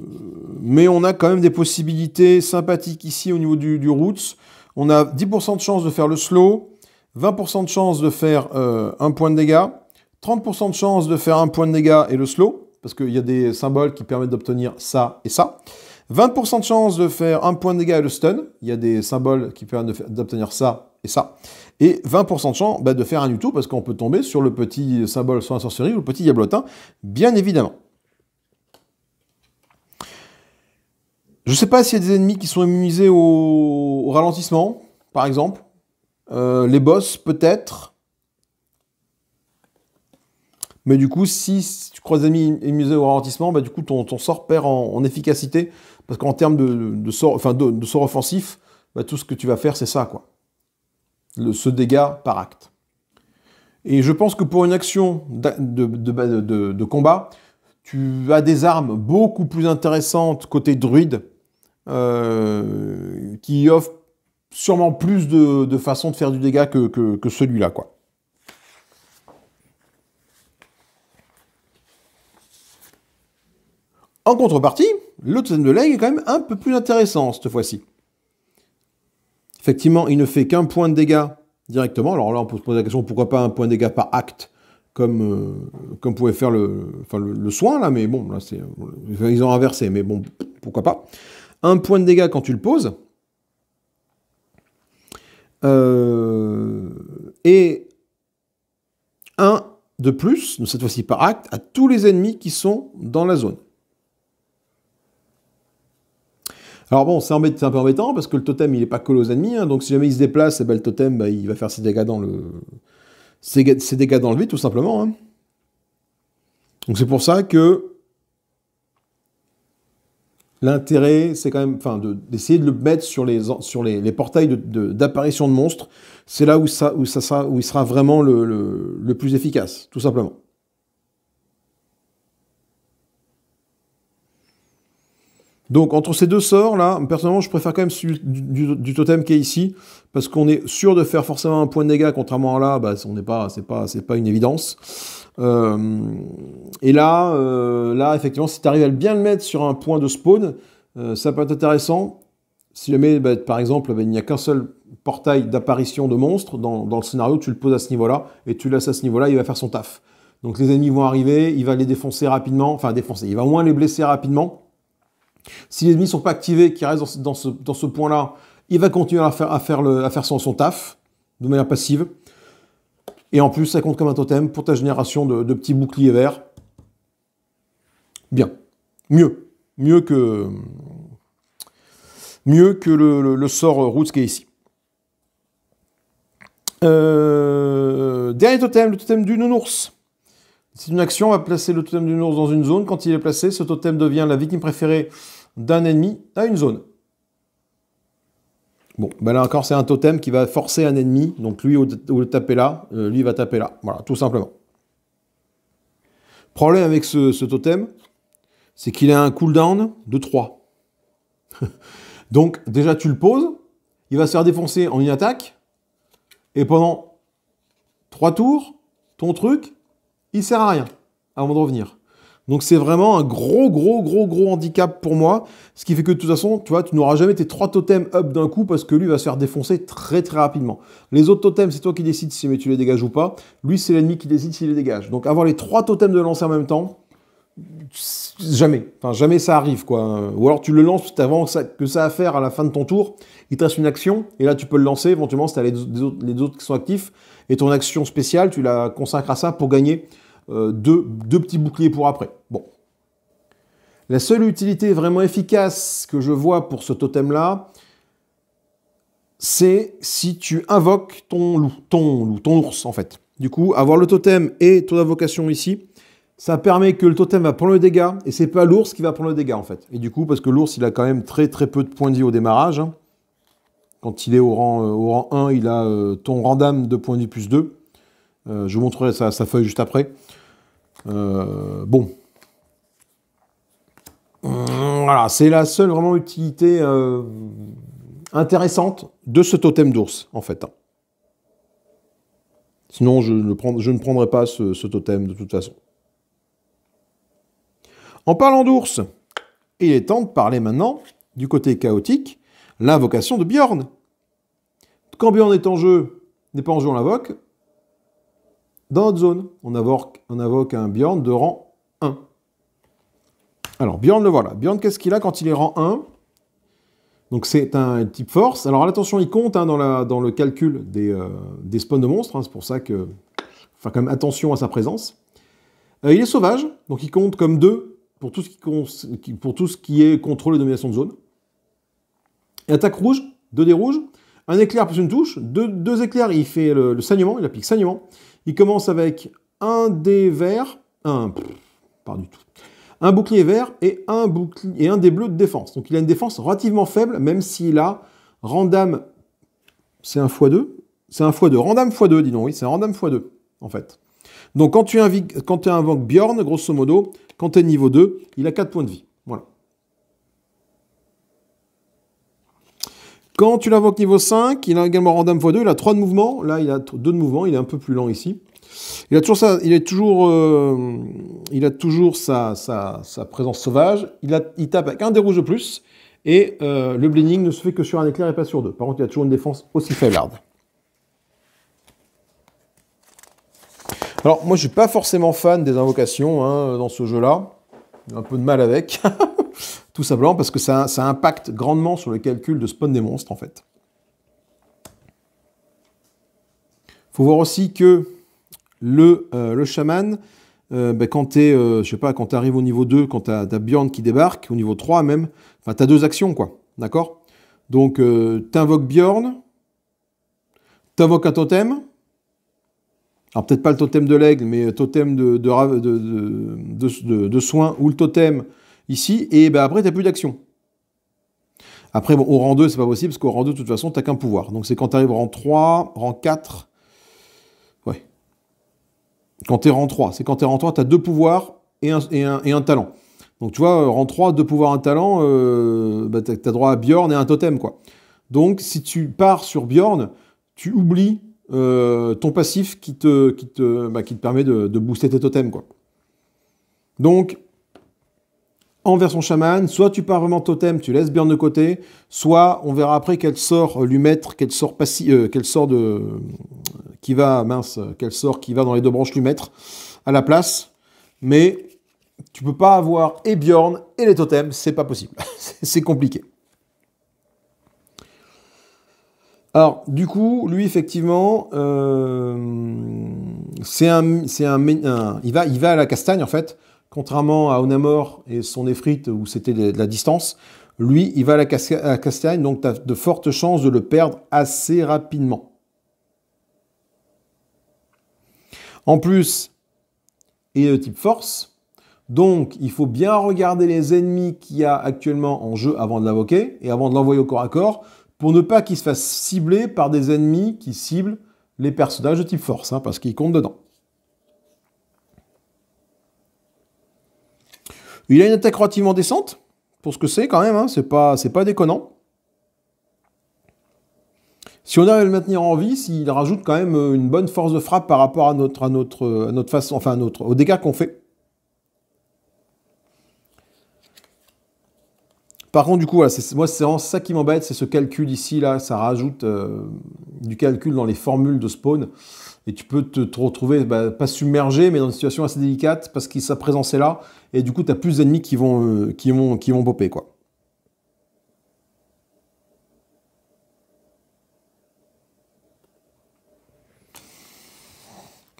mais on a quand même des possibilités sympathiques ici au niveau du, roots. On a 10% de chance de faire le slow, 20% de chance de faire euh, un point de dégâts, 30% de chance de faire un point de dégâts et le slow, parce qu'il y a des symboles qui permettent d'obtenir ça et ça. 20% de chance de faire un point de dégâts et le stun, il y a des symboles qui permettent d'obtenir ça et ça. Et 20% de chance bah, de faire un tout parce qu'on peut tomber sur le petit symbole soit la sorcerie ou le petit diablotin, bien évidemment. Je ne sais pas s'il y a des ennemis qui sont immunisés au, ralentissement, par exemple. Euh, les boss, peut-être. Mais du coup, si tu crois des ennemis immunisés au ralentissement, bah, du coup, ton, sort perd en, efficacité. Parce qu'en termes de, sort, de, offensif, bah, tout ce que tu vas faire, c'est ça, quoi ce dégât par acte. Et je pense que pour une action bah, de, combat, tu as des armes beaucoup plus intéressantes côté druide, euh, qui offrent sûrement plus de, façons de faire du dégât que, celui-là, quoi. En contrepartie, l'autre scène de l'aigle est quand même un peu plus intéressant cette fois-ci. Effectivement, il ne fait qu'un point de dégâts directement. Alors là, on peut se poser la question pourquoi pas un point de dégâts par acte comme, euh, comme pouvait faire le, soin, là, mais bon, là, c'est, ils ont inversé, mais bon, pourquoi pas. Un point de dégâts quand tu le poses. Euh, et un de plus, cette fois-ci par acte, à tous les ennemis qui sont dans la zone. Alors bon, c'est un peu embêtant parce que le totem, il n'est pas collé aux ennemis. Hein. donc si jamais il se déplace, eh ben, le totem, bah, il va faire ses dégâts dans le... Ses... dégâts dans le vide, tout simplement. Hein. Donc c'est pour ça que l'intérêt, c'est quand même enfin, d'essayer de, le mettre sur les, sur les, portails d'apparition de, monstres. C'est là où, ça, où, ça où il sera vraiment le plus efficace, tout simplement. Donc entre ces deux sorts là, personnellement je préfère quand même celui du, totem qui est ici, parce qu'on est sûr de faire forcément un point de dégâts, contrairement à là, bah, on n'est pas, c'est pas, c'est pas une évidence. Euh, et là, euh, là effectivement, si tu arrives à bien le mettre sur un point de spawn, euh, ça peut être intéressant. Si jamais, bah, par exemple, bah, il n'y a qu'un seul portail d'apparition de monstres dans, dans, le scénario, tu le poses à ce niveau-là et tu le laisses à ce niveau-là, il va faire son taf. Donc les ennemis vont arriver, il va les défoncer rapidement, enfin défoncer, il va au moins les blesser rapidement si les ennemis ne sont pas activés, qui reste dans ce, point-là, il va continuer à faire, à faire, le, à faire son, son, taf de manière passive. Et en plus, ça compte comme un totem pour ta génération de, petits boucliers verts. Bien. Mieux. Mieux que, mieux que le, sort Roots qui est ici. Euh, dernier totem, le totem du nounours. C'est une action, on va placer le totem d'une ours dans une zone. Quand il est placé, ce totem devient la victime préférée d'un ennemi à une zone. Bon, ben là encore, c'est un totem qui va forcer un ennemi. Donc lui, au, le taper là, euh, lui va taper là. Voilà, tout simplement. Problème avec ce, ce totem, c'est qu'il a un cooldown de 3. Donc déjà, tu le poses, il va se faire défoncer en une attaque, et pendant 3 tours, ton truc, il sert à rien avant de revenir. Donc c'est vraiment un gros, gros, gros, gros handicap pour moi. Ce qui fait que de toute façon, tu vois, tu n'auras jamais tes trois totems up d'un coup parce que lui va se faire défoncer très, très rapidement. Les autres totems, c'est toi qui décides si tu les dégages ou pas. Lui, c'est l'ennemi qui décide s'il les dégage. Donc avoir les trois totems de lancer en même temps, jamais. Enfin, jamais ça arrive, quoi. Ou alors tu le lances tu que avant que ça à faire à la fin de ton tour. Il te reste une action et là, tu peux le lancer éventuellement si tu as les autres, les autres qui sont actifs. Et ton action spéciale, tu la consacres à ça pour gagner euh, deux, petits boucliers pour après. Bon. La seule utilité vraiment efficace que je vois pour ce totem-là, c'est si tu invoques ton loup, ton loup, ton ours en fait. Du coup, avoir le totem et ton invocation ici, ça permet que le totem va prendre le dégât, et c'est pas l'ours qui va prendre le dégât en fait. Et du coup, parce que l'ours il a quand même très très peu de points de vie au démarrage, hein. quand il est au rang, 1, euh, il a euh, ton random de points de vie plus 2. Euh, je vous montrerai sa, feuille juste après. Euh, bon. Hum, voilà, c'est la seule vraiment utilité euh, intéressante de ce totem d'ours, en fait. Hein. Sinon, je, je ne prendrai pas ce, ce, totem de toute façon. En parlant d'ours, il est temps de parler maintenant du côté chaotique, l'invocation de Bjorn. Quand Bjorn est en jeu, n'est pas en jeu, on l'invoque. Dans notre zone, on invoque, un Bjorn de rang 1. Alors, Bjorn, le voilà. Bjorn, qu'est-ce qu'il a quand il est rang 1 Donc, c'est un type force. Alors, attention, il compte hein, dans, le calcul des, euh, spawns de monstres. Hein. c'est pour ça que. Enfin, quand même attention à sa présence. Euh, il est sauvage, donc il compte comme 2 pour tout ce qui, est contrôle et domination de zone. Et attaque rouge, 2 dés rouges. Un éclair plus une touche. Deux, éclairs, il fait le saignement, il applique saignement. Il commence avec un des vert, un, du tout, un bouclier vert et un, bouclier, et un de défense. Donc il a une défense relativement faible, même s'il a random, c'est un x2 C'est un x2, random x2, dis donc, oui, c'est un random x2, en fait. Donc quand tu, quand tu invoques Bjorn, grosso modo, quand tu es niveau 2, il a 4 points de vie. Quand tu l'invoques niveau 5, il a également random x2, il a 3 de mouvement. Là, il a 2 de mouvement, il est un peu plus lent ici. Il a toujours, sa, il est toujours, euh, il a toujours sa, présence sauvage. Il, tape avec un des rouges de plus. Et euh, le blending ne se fait que sur un éclair et pas sur deux. Par contre, il a toujours une défense aussi faiblarde. Alors, moi, je ne suis pas forcément fan des invocations hein, dans ce jeu-là. J'ai un peu de mal avec. Tout simplement parce que ça, impacte grandement sur le calcul de spawn des monstres, en fait. Il faut voir aussi que le, euh, chaman, euh, ben, quand tu euh, je sais pas, quand arrives au niveau 2, quand tu as, Bjorn qui débarque, au niveau 3 même, tu as deux actions, quoi. D'accord Donc, tu invoques Bjorn, invoques un totem, alors peut-être pas le totem de l'aigle, mais totem de, de, de, de, soins ou le totem ici, et ben après, tu n'as plus d'action. Après, bon, au rang 2, c'est pas possible, parce qu'au rang 2, de toute façon, tu qu'un pouvoir. Donc c'est quand tu arrives rang 3, rang 4. Ouais. Quand tu es rang 3, c'est quand tu es rang 3, tu as deux pouvoirs et un, et, talent. Donc tu vois, rang 3, deux pouvoirs, un talent, euh, bah, tu droit à Bjorn et un totem, quoi. Donc si tu pars sur Bjorn, tu oublies euh, ton passif qui te, qui te, bah, qui te permet de, de, booster tes totems, quoi. Donc, en version chaman, soit tu pars vraiment totem, tu laisses Bjorn de côté, soit on verra après qu'elle sort euh, lui mettre, quel sort passi, euh, sort de qui va mince, qu'elle sort qui va dans les deux branches lui mettre à la place. Mais tu peux pas avoir et Bjorn et les totems, c'est pas possible, c'est compliqué. Alors, du coup, lui, effectivement, euh, c'est un, un, il, va, il va à la castagne, en fait, Contrairement à Onamor et son effrite où c'était de la distance, lui, il va à la Castagne, donc tu as de fortes chances de le perdre assez rapidement. En plus, il est de type force, donc il faut bien regarder les ennemis qu'il y a actuellement en jeu avant de l'invoquer et avant de l'envoyer au corps à corps pour ne pas qu'il se fasse cibler par des ennemis qui ciblent les personnages de type force, hein, parce qu'ils comptent dedans. Il a une attaque relativement décente, pour ce que c'est quand même, hein. c'est pas, pas déconnant. Si on arrive à le maintenir en vie, s'il rajoute quand même euh, une bonne force de frappe par rapport à notre, à notre, notre façon, enfin à notre, aux dégâts qu'on fait. Par contre, du coup, moi, c'est ça qui m'embête, c'est ce calcul ici, là, ça rajoute euh, du calcul dans les formules de spawn. Et tu peux te, retrouver, bah, pas submergé, mais dans une situation assez délicate, parce que sa présence est là, et du coup, tu as plus d'ennemis qui vont, qui euh, qui vont boper, quoi.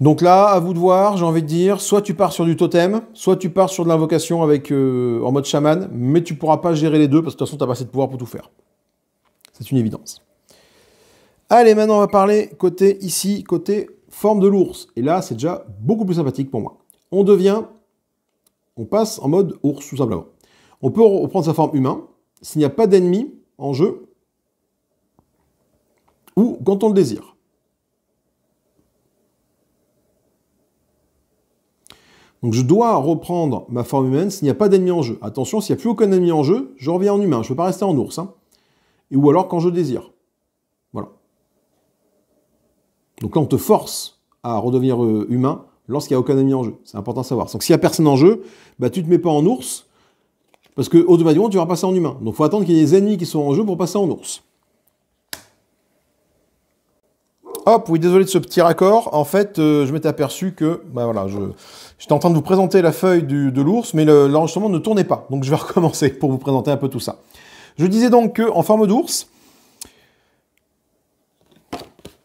Donc là, à vous de voir, j'ai envie de dire, soit tu pars sur du totem, soit tu pars sur de l'invocation avec euh, en mode chaman, mais tu pourras pas gérer les deux parce que de toute façon, tu n'as pas assez de pouvoir pour tout faire. C'est une évidence. Allez, maintenant, on va parler côté ici, côté forme de l'ours. Et là, c'est déjà beaucoup plus sympathique pour moi. On devient on passe en mode ours, tout simplement. On peut reprendre sa forme humain s'il n'y a pas d'ennemi en jeu ou quand on le désire. Donc je dois reprendre ma forme humaine s'il n'y a pas d'ennemi en jeu. Attention, s'il n'y a plus aucun ennemi en jeu, je reviens en humain. Je ne peux pas rester en ours. Hein. Ou alors quand je désire. Voilà. Donc là, on te force à redevenir euh, humain lorsqu'il n'y a aucun ennemi en jeu. C'est important à savoir. Donc s'il n'y a personne en jeu, bah, tu ne te mets pas en ours, parce que automatiquement tu vas passer en humain. Donc il faut attendre qu'il y ait des ennemis qui sont en jeu pour passer en ours. Hop, oui, désolé de ce petit raccord. En fait, euh, je m'étais aperçu que, bah voilà, j'étais en train de vous présenter la feuille de l'ours, mais l'enregistrement ne tournait pas. Donc je vais recommencer pour vous présenter un peu tout ça. Je disais donc que, en forme d'ours,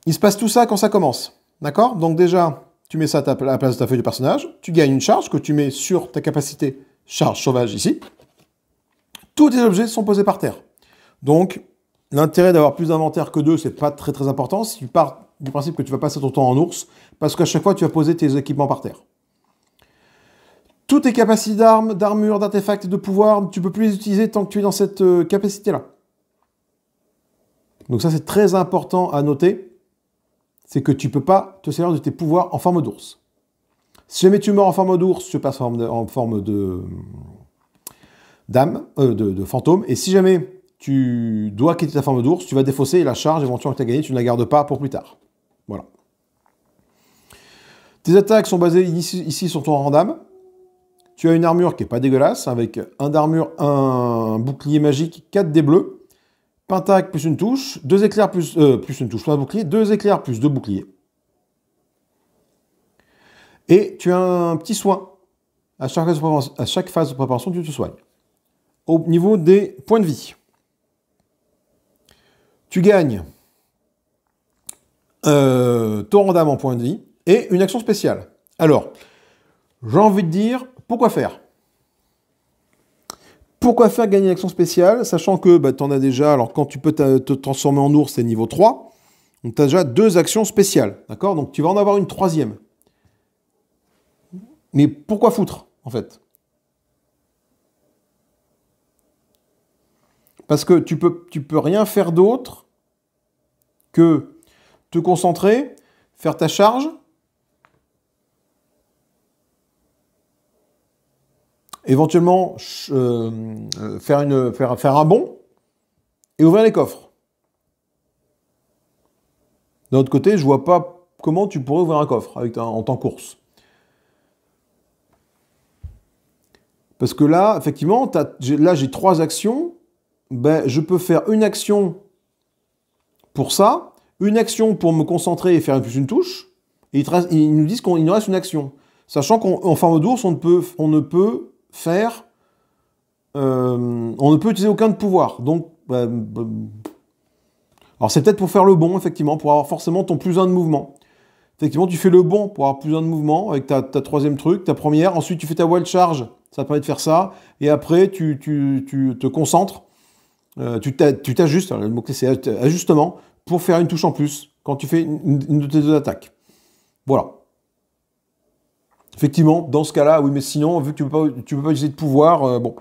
il se passe tout ça quand ça commence. D'accord Donc déjà, tu mets ça à, la place de ta feuille de personnage, tu gagnes une charge que tu mets sur ta capacité charge sauvage ici. Tous tes objets sont posés par terre. Donc, l'intérêt d'avoir plus d'inventaire que deux, c'est pas très très important si tu pars du principe que tu vas passer ton temps en ours, parce qu'à chaque fois, tu vas poser tes équipements par terre. Toutes tes capacités d'armes, d'armure, d'artefacts, de pouvoir, tu peux plus les utiliser tant que tu es dans cette euh, capacité-là. Donc ça, c'est très important à noter c'est que tu peux pas te servir de tes pouvoirs en forme d'ours. Si jamais tu meurs en forme d'ours, tu passes en forme de d'âme, euh, de, fantôme. Et si jamais tu dois quitter ta forme d'ours, tu vas défausser la charge éventuellement que tu as gagnée, tu ne la gardes pas pour plus tard. Voilà. Tes attaques sont basées ici, sur ton rang d'âme. Tu as une armure qui n'est pas dégueulasse, avec un d'armure, un bouclier magique, 4 des bleus. Pentac plus une touche, deux éclairs plus, euh, plus une touche trois un bouclier, deux éclairs plus deux boucliers. Et tu as un petit soin. À chaque phase de préparation, de tu te soignes. Au niveau des points de vie, tu gagnes euh, ton random en points de vie et une action spéciale. Alors, j'ai envie de dire, pourquoi faire pourquoi faire gagner une action spéciale, sachant que bah, tu en as déjà, alors quand tu peux te transformer en ours, c'est niveau 3, donc tu as déjà deux actions spéciales, d'accord Donc tu vas en avoir une troisième. Mais pourquoi foutre, en fait Parce que tu peux, tu peux rien faire d'autre que te concentrer, faire ta charge, éventuellement euh, euh, faire, un bond et ouvrir les coffres. D'un autre côté, je vois pas comment tu pourrais ouvrir un coffre avec en temps course. Parce que là, effectivement, là j'ai trois actions. Ben, je peux faire une action pour ça, une action pour me concentrer et faire plus une touche. Et ils, nous disent qu'il nous reste une action. Sachant qu'en forme d'ours, on ne peut, on ne peut faire, euh, on ne peut utiliser aucun de pouvoir. Donc, bah, bah, alors c'est peut-être pour faire le bon, effectivement, pour avoir forcément ton plus un de mouvement. Effectivement, tu fais le bon pour avoir plus 1 de mouvement avec ta, troisième truc, ta première. Ensuite, tu fais ta wild charge, ça te permet de faire ça. Et après, tu, te concentres, euh, tu t'ajustes, le mot-clé c'est ajustement, pour faire une touche en plus quand tu fais une, une de tes deux attaques. Voilà. Effectivement, dans ce cas-là, oui, mais sinon, vu que tu ne peux, pas utiliser de pouvoir, euh, bon.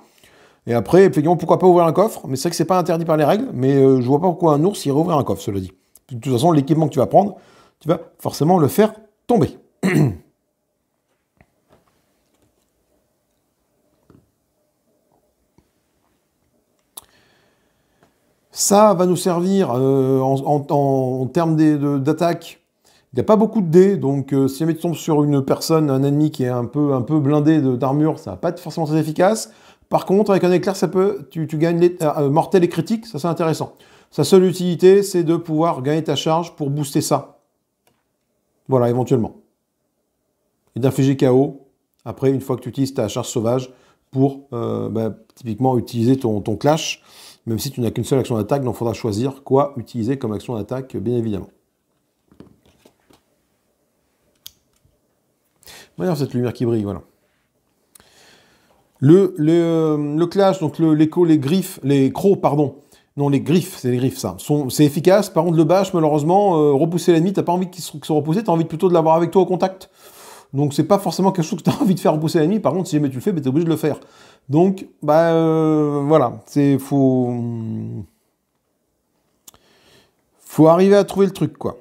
Et après, effectivement, pourquoi pas ouvrir un coffre Mais c'est vrai que c'est pas interdit par les règles, mais je euh, je vois pas pourquoi un ours irait ouvrir un coffre, cela dit. De toute façon, l'équipement que tu vas prendre, tu vas forcément le faire tomber. Ça va nous servir euh, en, termes d'attaque il n'y a pas beaucoup de dés, donc euh, si jamais tu tombes sur une personne, un ennemi qui est un peu, un peu blindé d'armure, ça va pas être forcément très efficace. Par contre, avec un éclair, ça peut, tu, gagnes euh, euh, mortel et critique, ça c'est intéressant. Sa seule utilité, c'est de pouvoir gagner ta charge pour booster ça. Voilà, éventuellement. Et d'infliger KO, après, une fois que tu utilises ta charge sauvage, pour bah, typiquement utiliser ton, ton clash, même si tu n'as qu'une seule action d'attaque, donc il faudra choisir quoi utiliser comme action d'attaque, bien évidemment. Regarde cette lumière qui brille, voilà. Le, le, euh, clash, donc l'écho, les griffes, les crocs, pardon. Non, les griffes, c'est les griffes, ça. C'est efficace. Par contre, le bash, malheureusement, euh, repousser l'ennemi, t'as pas envie qu'il se, repousser t'as envie plutôt de l'avoir avec toi au contact. Donc c'est pas forcément quelque chose que t'as envie de faire repousser l'ennemi. Par contre, si jamais tu le fais, bah, t'es obligé de le faire. Donc, bah euh, voilà, c'est faut faut arriver à trouver le truc quoi.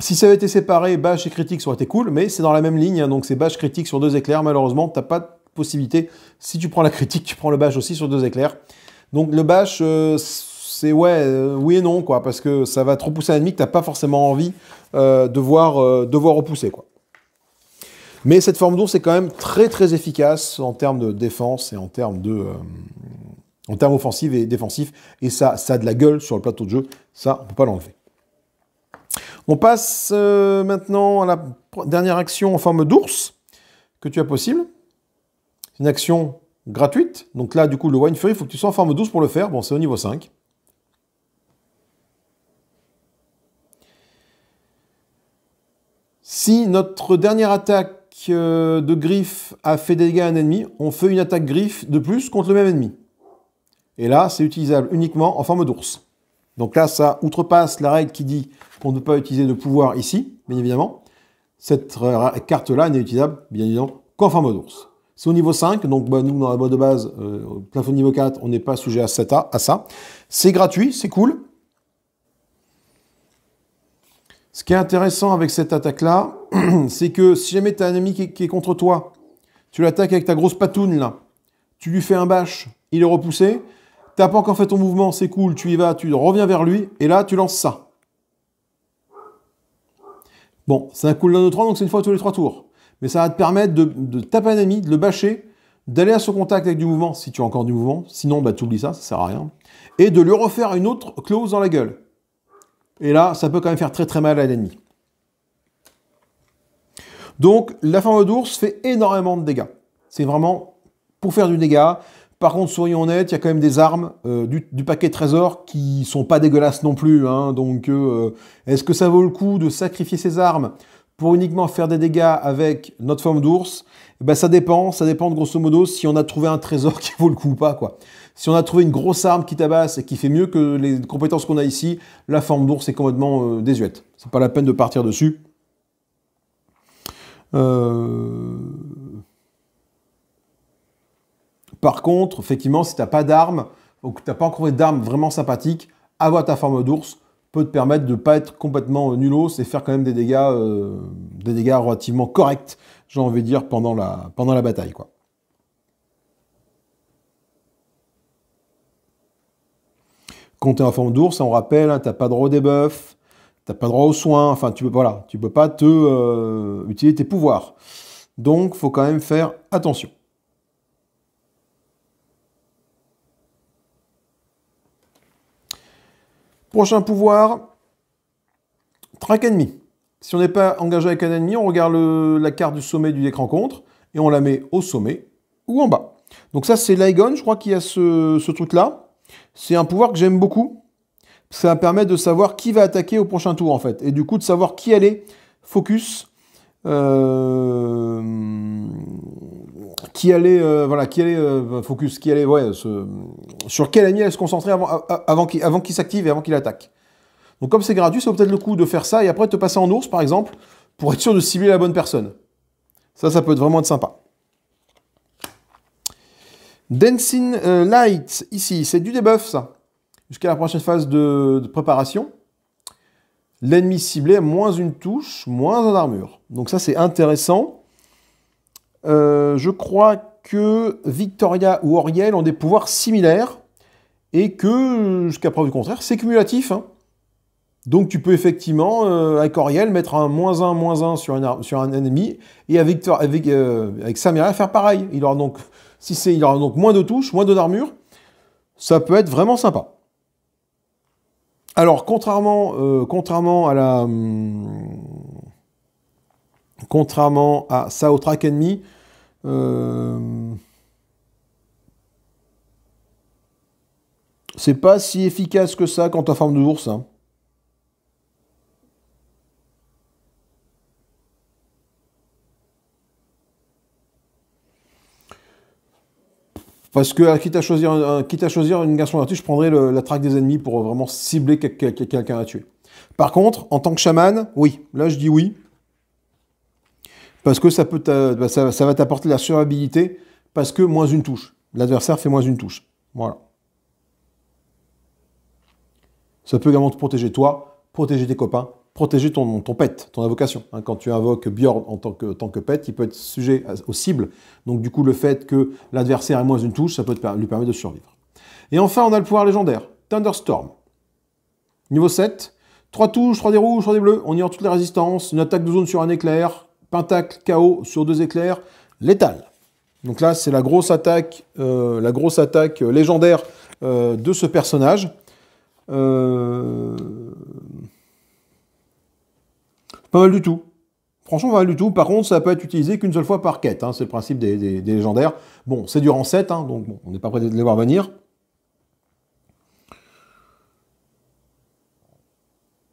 Si ça avait été séparé, Bash et Critique, ça aurait été cool, mais c'est dans la même ligne, hein, donc c'est Bash Critique sur deux éclairs. Malheureusement, t'as pas de possibilité. Si tu prends la critique, tu prends le Bash aussi sur deux éclairs. Donc le Bash, euh, c'est ouais, euh, oui et non, quoi, parce que ça va trop pousser un ennemi que t'as pas forcément envie euh, de, voir, de repousser, quoi. Mais cette forme d'ours est quand même très très efficace en termes de défense et en termes de. en termes offensifs et défensifs, et ça, ça a de la gueule sur le plateau de jeu, ça, on peut pas l'enlever. On passe euh, maintenant à la dernière action en forme d'ours que tu as possible. Une action gratuite. Donc là, du coup, le Wine Fury, il faut que tu sois en forme d'ours pour le faire. Bon, c'est au niveau 5. Si notre dernière attaque euh, de griffe a fait des dégâts à un ennemi, on fait une attaque griffe de plus contre le même ennemi. Et là, c'est utilisable uniquement en forme d'ours. Donc là, ça outrepasse la règle qui dit pour ne pas utiliser de pouvoir ici, bien évidemment. Cette carte-là n'est utilisable, bien évidemment, qu'en fin mode ours. C'est au niveau 5, donc bah, nous, dans la boîte de base, euh, au plafond niveau 4, on n'est pas sujet à, à ça. C'est gratuit, c'est cool. Ce qui est intéressant avec cette attaque-là, c'est que si jamais tu as un ami qui, est contre toi, tu l'attaques avec ta grosse patoune, là, tu lui fais un bash, il est repoussé, n'as pas encore fait ton mouvement, c'est cool, tu y vas, tu reviens vers lui, et là, tu lances ça. Bon, c'est un cooldown de 3, donc c'est une fois tous les 3 tours. Mais ça va te permettre de, taper un ami, de le bâcher, d'aller à son contact avec du mouvement, si tu as encore du mouvement, sinon bah, tu oublies ça, ça sert à rien, et de lui refaire une autre close dans la gueule. Et là, ça peut quand même faire très très mal à l'ennemi. Donc, la forme d'ours fait énormément de dégâts. C'est vraiment pour faire du dégât. Par contre, soyons honnêtes, il y a quand même des armes euh, du, paquet trésor qui sont pas dégueulasses non plus. Hein. donc, euh, est-ce que ça vaut le coup de sacrifier ces armes pour uniquement faire des dégâts avec notre forme d'ours eh ben, ça dépend, ça dépend grosso modo si on a trouvé un trésor qui vaut le coup ou pas Si on a trouvé une grosse arme qui tabasse et qui fait mieux que les compétences qu'on a ici, la forme d'ours est complètement désuète. Euh, désuète. C'est pas la peine de partir dessus. Euh... Par contre, effectivement, si tu n'as pas d'armes, ou que tu n'as pas encore d'armes vraiment sympathiques, avoir ta forme d'ours peut te permettre de ne pas être complètement euh, nulos et faire quand même des dégâts, euh, des dégâts relativement corrects, j'ai envie de dire, pendant la, pendant la bataille. Quoi. Quand tu es en forme d'ours, on rappelle, hein, tu n'as pas droit au debuff, tu n'as pas droit aux soins, enfin tu peux, voilà, tu peux pas te euh, utiliser tes pouvoirs. Donc faut quand même faire attention. Prochain pouvoir, track ennemi. Si on n'est pas engagé avec un ennemi, on regarde la carte du sommet du décran contre, et on la met au sommet ou en bas. Donc ça, c'est Ligon, je crois qu'il y a ce, truc-là. C'est un pouvoir que j'aime beaucoup. Ça permet de savoir qui va attaquer au prochain tour, en fait. Et du coup, de savoir qui allait focus euh, qui allait, euh, voilà, qui euh, focus, qui allait, ouais, sur quel ami elle se concentrer avant, qu'il s'active et avant qu'il attaque. Donc comme c'est gratuit, ça vaut peut-être le coup de faire ça et après de te passer en ours, par exemple, pour être sûr de cibler la bonne personne. Ça, ça peut être vraiment être sympa. Dancing Light, ici, c'est du debuff, ça. Jusqu'à la prochaine phase de préparation l'ennemi ciblé a moins une touche, moins un armure. Donc ça, c'est intéressant. Euh, je crois que Victoria ou Oriel ont des pouvoirs similaires et que, jusqu'à preuve du contraire, c'est cumulatif. Hein. Donc tu peux effectivement, euh, avec Oriel, mettre un moins 1, moins 1 sur, sur un ennemi, et avec, Victor, avec, euh, Samira, faire pareil. Il aura donc, si il aura donc moins de touches, moins de d'armure. Ça peut être vraiment sympa. Alors, contrairement, euh, contrairement à la. Hum, contrairement à Track Enemy, euh, c'est pas si efficace que ça quand à forme de ours. Hein. Parce que quitte à choisir, quitte choisir une garçon à je prendrais la traque des ennemis pour vraiment cibler quelqu'un à tuer. Par contre, en tant que chaman, oui. Là, je dis oui. Parce que ça, peut bah, ça, va t'apporter la survivabilité parce que moins une touche. L'adversaire fait moins une touche. Voilà. Ça peut également te protéger toi, protéger tes copains, protéger ton, ton pet, ton invocation. Hein, quand tu invoques Bjorn en tant que, tant que pet, il peut être sujet aux cibles. Donc du coup, le fait que l'adversaire ait moins d'une touche, ça peut lui permettre de survivre. Et enfin, on a le pouvoir légendaire, Thunderstorm. Niveau 7, 3 touches, 3 des rouges, 3 des bleus, on ignore toutes les résistances, une attaque de zone sur un éclair, pentacle, KO sur deux éclairs, létal. Donc là, c'est la grosse attaque, euh, la grosse attaque euh, légendaire euh, de ce personnage. Euh... Pas mal du tout. Franchement, pas mal du tout. Par contre, ça peut être utilisé qu'une seule fois par quête. Hein. C'est le principe des, légendaires. Bon, c'est durant rang hein, 7, donc on n'est pas prêt de les voir venir.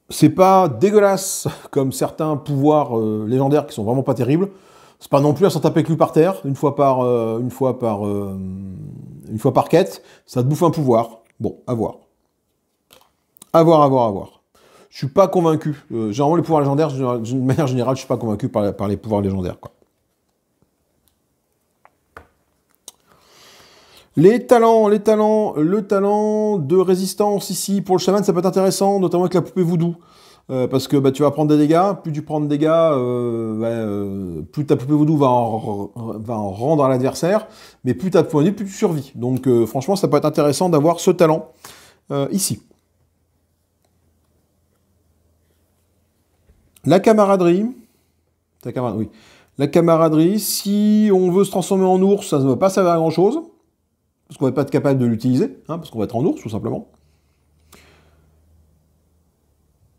C'est pas dégueulasse comme certains pouvoirs euh, légendaires qui sont vraiment pas terribles. C'est pas non plus à s'en taper par terre, une fois par, euh, une fois par, euh, une fois par quête. Ça te bouffe un pouvoir. Bon, à voir. À voir, à voir, à voir je suis pas convaincu. Euh, généralement, les pouvoirs légendaires, d'une manière générale, je suis pas convaincu par, les pouvoirs légendaires. Quoi. Les talents, les talents, le talent de résistance ici pour le chaman, ça peut être intéressant, notamment avec la poupée voodoo. Euh, parce que bah, tu vas prendre des dégâts, plus tu prends de dégâts, euh, bah, plus ta poupée voodoo va en, rendre à l'adversaire, mais plus tu as de points plus tu survis. Donc franchement, ça peut être intéressant d'avoir ce talent ici. La camaraderie. camaraderie, La si on veut se transformer en ours, ça ne va pas servir à grand chose. Parce qu'on va pas être capable de l'utiliser, hein, parce qu'on va être en ours, tout simplement.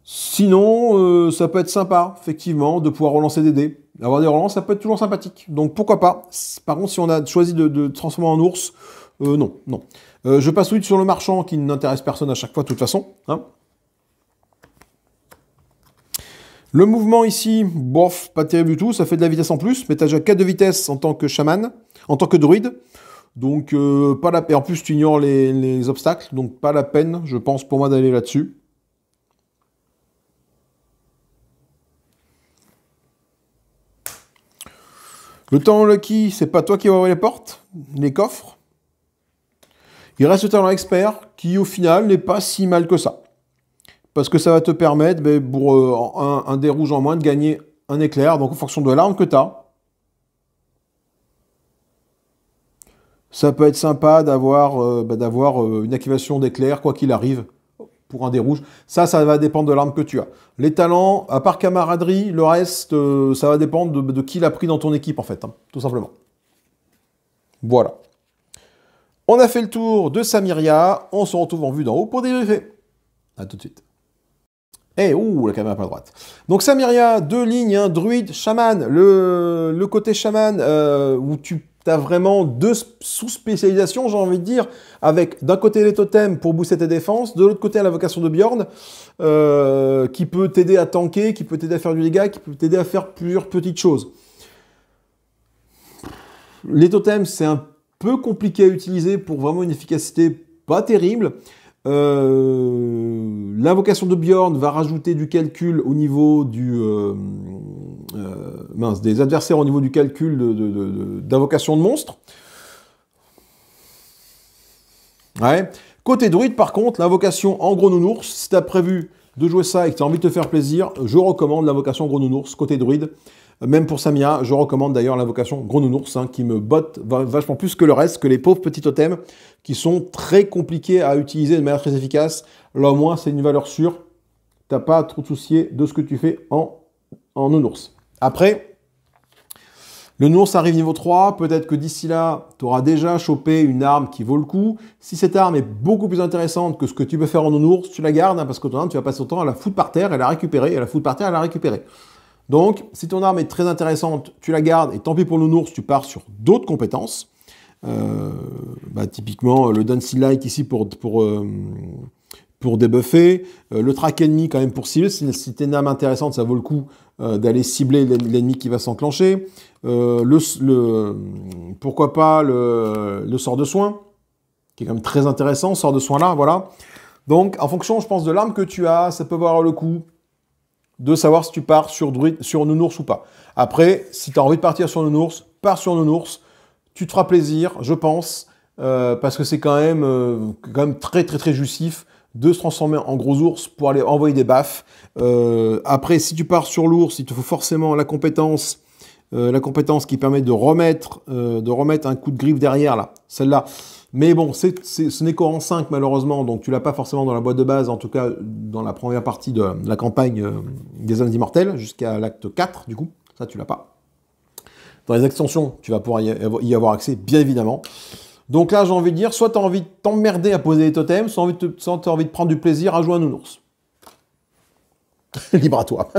Sinon, euh, ça peut être sympa, effectivement, de pouvoir relancer des dés. Avoir des relances, ça peut être toujours sympathique. Donc pourquoi pas Par contre, si on a choisi de, transformer en ours, euh, non, non. Euh, je passe vite sur le marchand qui n'intéresse personne à chaque fois, de toute façon. Hein. Le mouvement ici, bof, pas terrible du tout, ça fait de la vitesse en plus, mais t'as déjà 4 de vitesse en tant que chaman, en tant que druide. Donc euh, pas la peine, En plus tu ignores les, les, obstacles, donc pas la peine, je pense, pour moi d'aller là-dessus. Le temps lucky, c'est pas toi qui vas ouvrir les portes, les coffres. Il reste le talent expert qui au final n'est pas si mal que ça parce que ça va te permettre, ben, pour euh, un, un dé rouge en moins, de gagner un éclair, donc en fonction de l'arme que tu as. Ça peut être sympa d'avoir euh, ben, euh, une activation d'éclair, quoi qu'il arrive, pour un dé rouge. Ça, ça va dépendre de l'arme que tu as. Les talents, à part camaraderie, le reste, ça va dépendre de, qui l'a pris dans ton équipe, en fait, hein, tout simplement. Voilà. On a fait le tour de Samiria, on se retrouve en vue d'en haut pour débriefer. A tout de suite. Eh, ouh, la caméra pas droite. Donc Samiria, deux lignes, un hein, druide, chaman. Le, côté chaman euh, où tu as vraiment deux sous-spécialisations, j'ai envie de dire, avec d'un côté les totems pour booster tes défenses, de l'autre côté la vocation de Bjorn, euh, qui peut t'aider à tanker, qui peut t'aider à faire du dégât, qui peut t'aider à faire plusieurs petites choses. Les totems, c'est un peu compliqué à utiliser pour vraiment une efficacité pas terrible. Euh, l'invocation de Bjorn va rajouter du calcul au niveau du euh, euh, mince des adversaires au niveau du calcul d'invocation de, monstres. Ouais. Côté druide, par contre, l'invocation en gros nounours, si t'as prévu de jouer ça et que as envie de te faire plaisir, je recommande l'invocation en gros nounours côté druide. Même pour Samia, je recommande d'ailleurs l'invocation Gros Nounours, hein, qui me botte vachement plus que le reste, que les pauvres petits totems, qui sont très compliqués à utiliser de manière très efficace. Là, au moins, c'est une valeur sûre. T'as pas trop de soucier de ce que tu fais en, en Nounours. Après, le nounours arrive niveau 3, peut-être que d'ici là, tu auras déjà chopé une arme qui vaut le coup. Si cette arme est beaucoup plus intéressante que ce que tu peux faire en nounours, tu la gardes, hein, parce que ton tu vas passer ton temps à la foutre par terre, à la récupérer, à la foutre par terre, à la récupérer. Donc, si ton arme est très intéressante, tu la gardes et tant pis pour le nounours, tu pars sur d'autres compétences. Euh, bah, typiquement, euh, le dancy Like ici pour, pour, euh, pour débuffer, le track ennemi quand même pour cibler. Si, t'es une arme intéressante, ça vaut le coup d'aller cibler l'ennemi qui va s'enclencher. pourquoi pas le, le, sort de soin, qui est quand même très intéressant, sort de soin là, voilà. Donc, en fonction, je pense, de l'arme que tu as, ça peut avoir le coup de savoir si tu pars sur, druid, sur Nounours ou pas. Après, si tu as envie de partir sur Nounours, pars sur Nounours. Tu te feras plaisir, je pense, euh, parce que c'est quand, même, euh, quand même très très très justif de se transformer en gros ours pour aller envoyer des baffes. Euh, après, si tu pars sur l'ours, il te faut forcément la compétence, la compétence qui permet de remettre, de remettre un coup de griffe derrière là, celle-là. Mais bon, ce n'est qu'en 5 malheureusement, donc tu l'as pas forcément dans la boîte de base, en tout cas dans la première partie de la campagne euh, des hommes immortels, jusqu'à l'acte 4 du coup, ça tu l'as pas. Dans les extensions, tu vas pouvoir y avoir accès, bien évidemment. Donc là, j'ai envie de dire, soit tu as envie de t'emmerder à poser des totems, soit tu as, envie de prendre du plaisir à jouer un nounours. Libre à toi.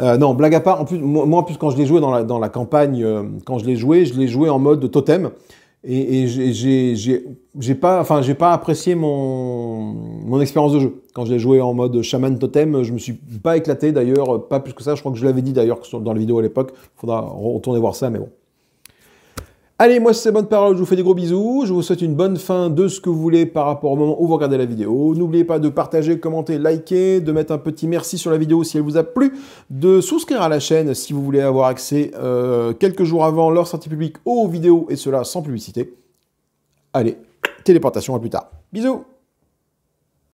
Euh, non, blague à part, en plus, moi, en plus, quand je l'ai joué dans la, campagne, euh, quand je l'ai joué, je l'ai joué en mode totem et, j'ai pas, enfin, pas apprécié mon, expérience de jeu. Quand j'ai joué en mode chaman Totem, je me suis pas éclaté d'ailleurs, pas plus que ça. Je crois que je l'avais dit d'ailleurs dans la vidéo à l'époque. Faudra retourner voir ça, mais bon. Allez, moi, c'est bonne bonnes paroles. Je vous fais des gros bisous. Je vous souhaite une bonne fin de ce que vous voulez par rapport au moment où vous regardez la vidéo. N'oubliez pas de partager, commenter, liker, de mettre un petit merci sur la vidéo si elle vous a plu, de souscrire à la chaîne si vous voulez avoir accès euh, quelques jours avant leur sortie publique aux vidéos et cela sans publicité. Allez, téléportation à plus tard. Bisous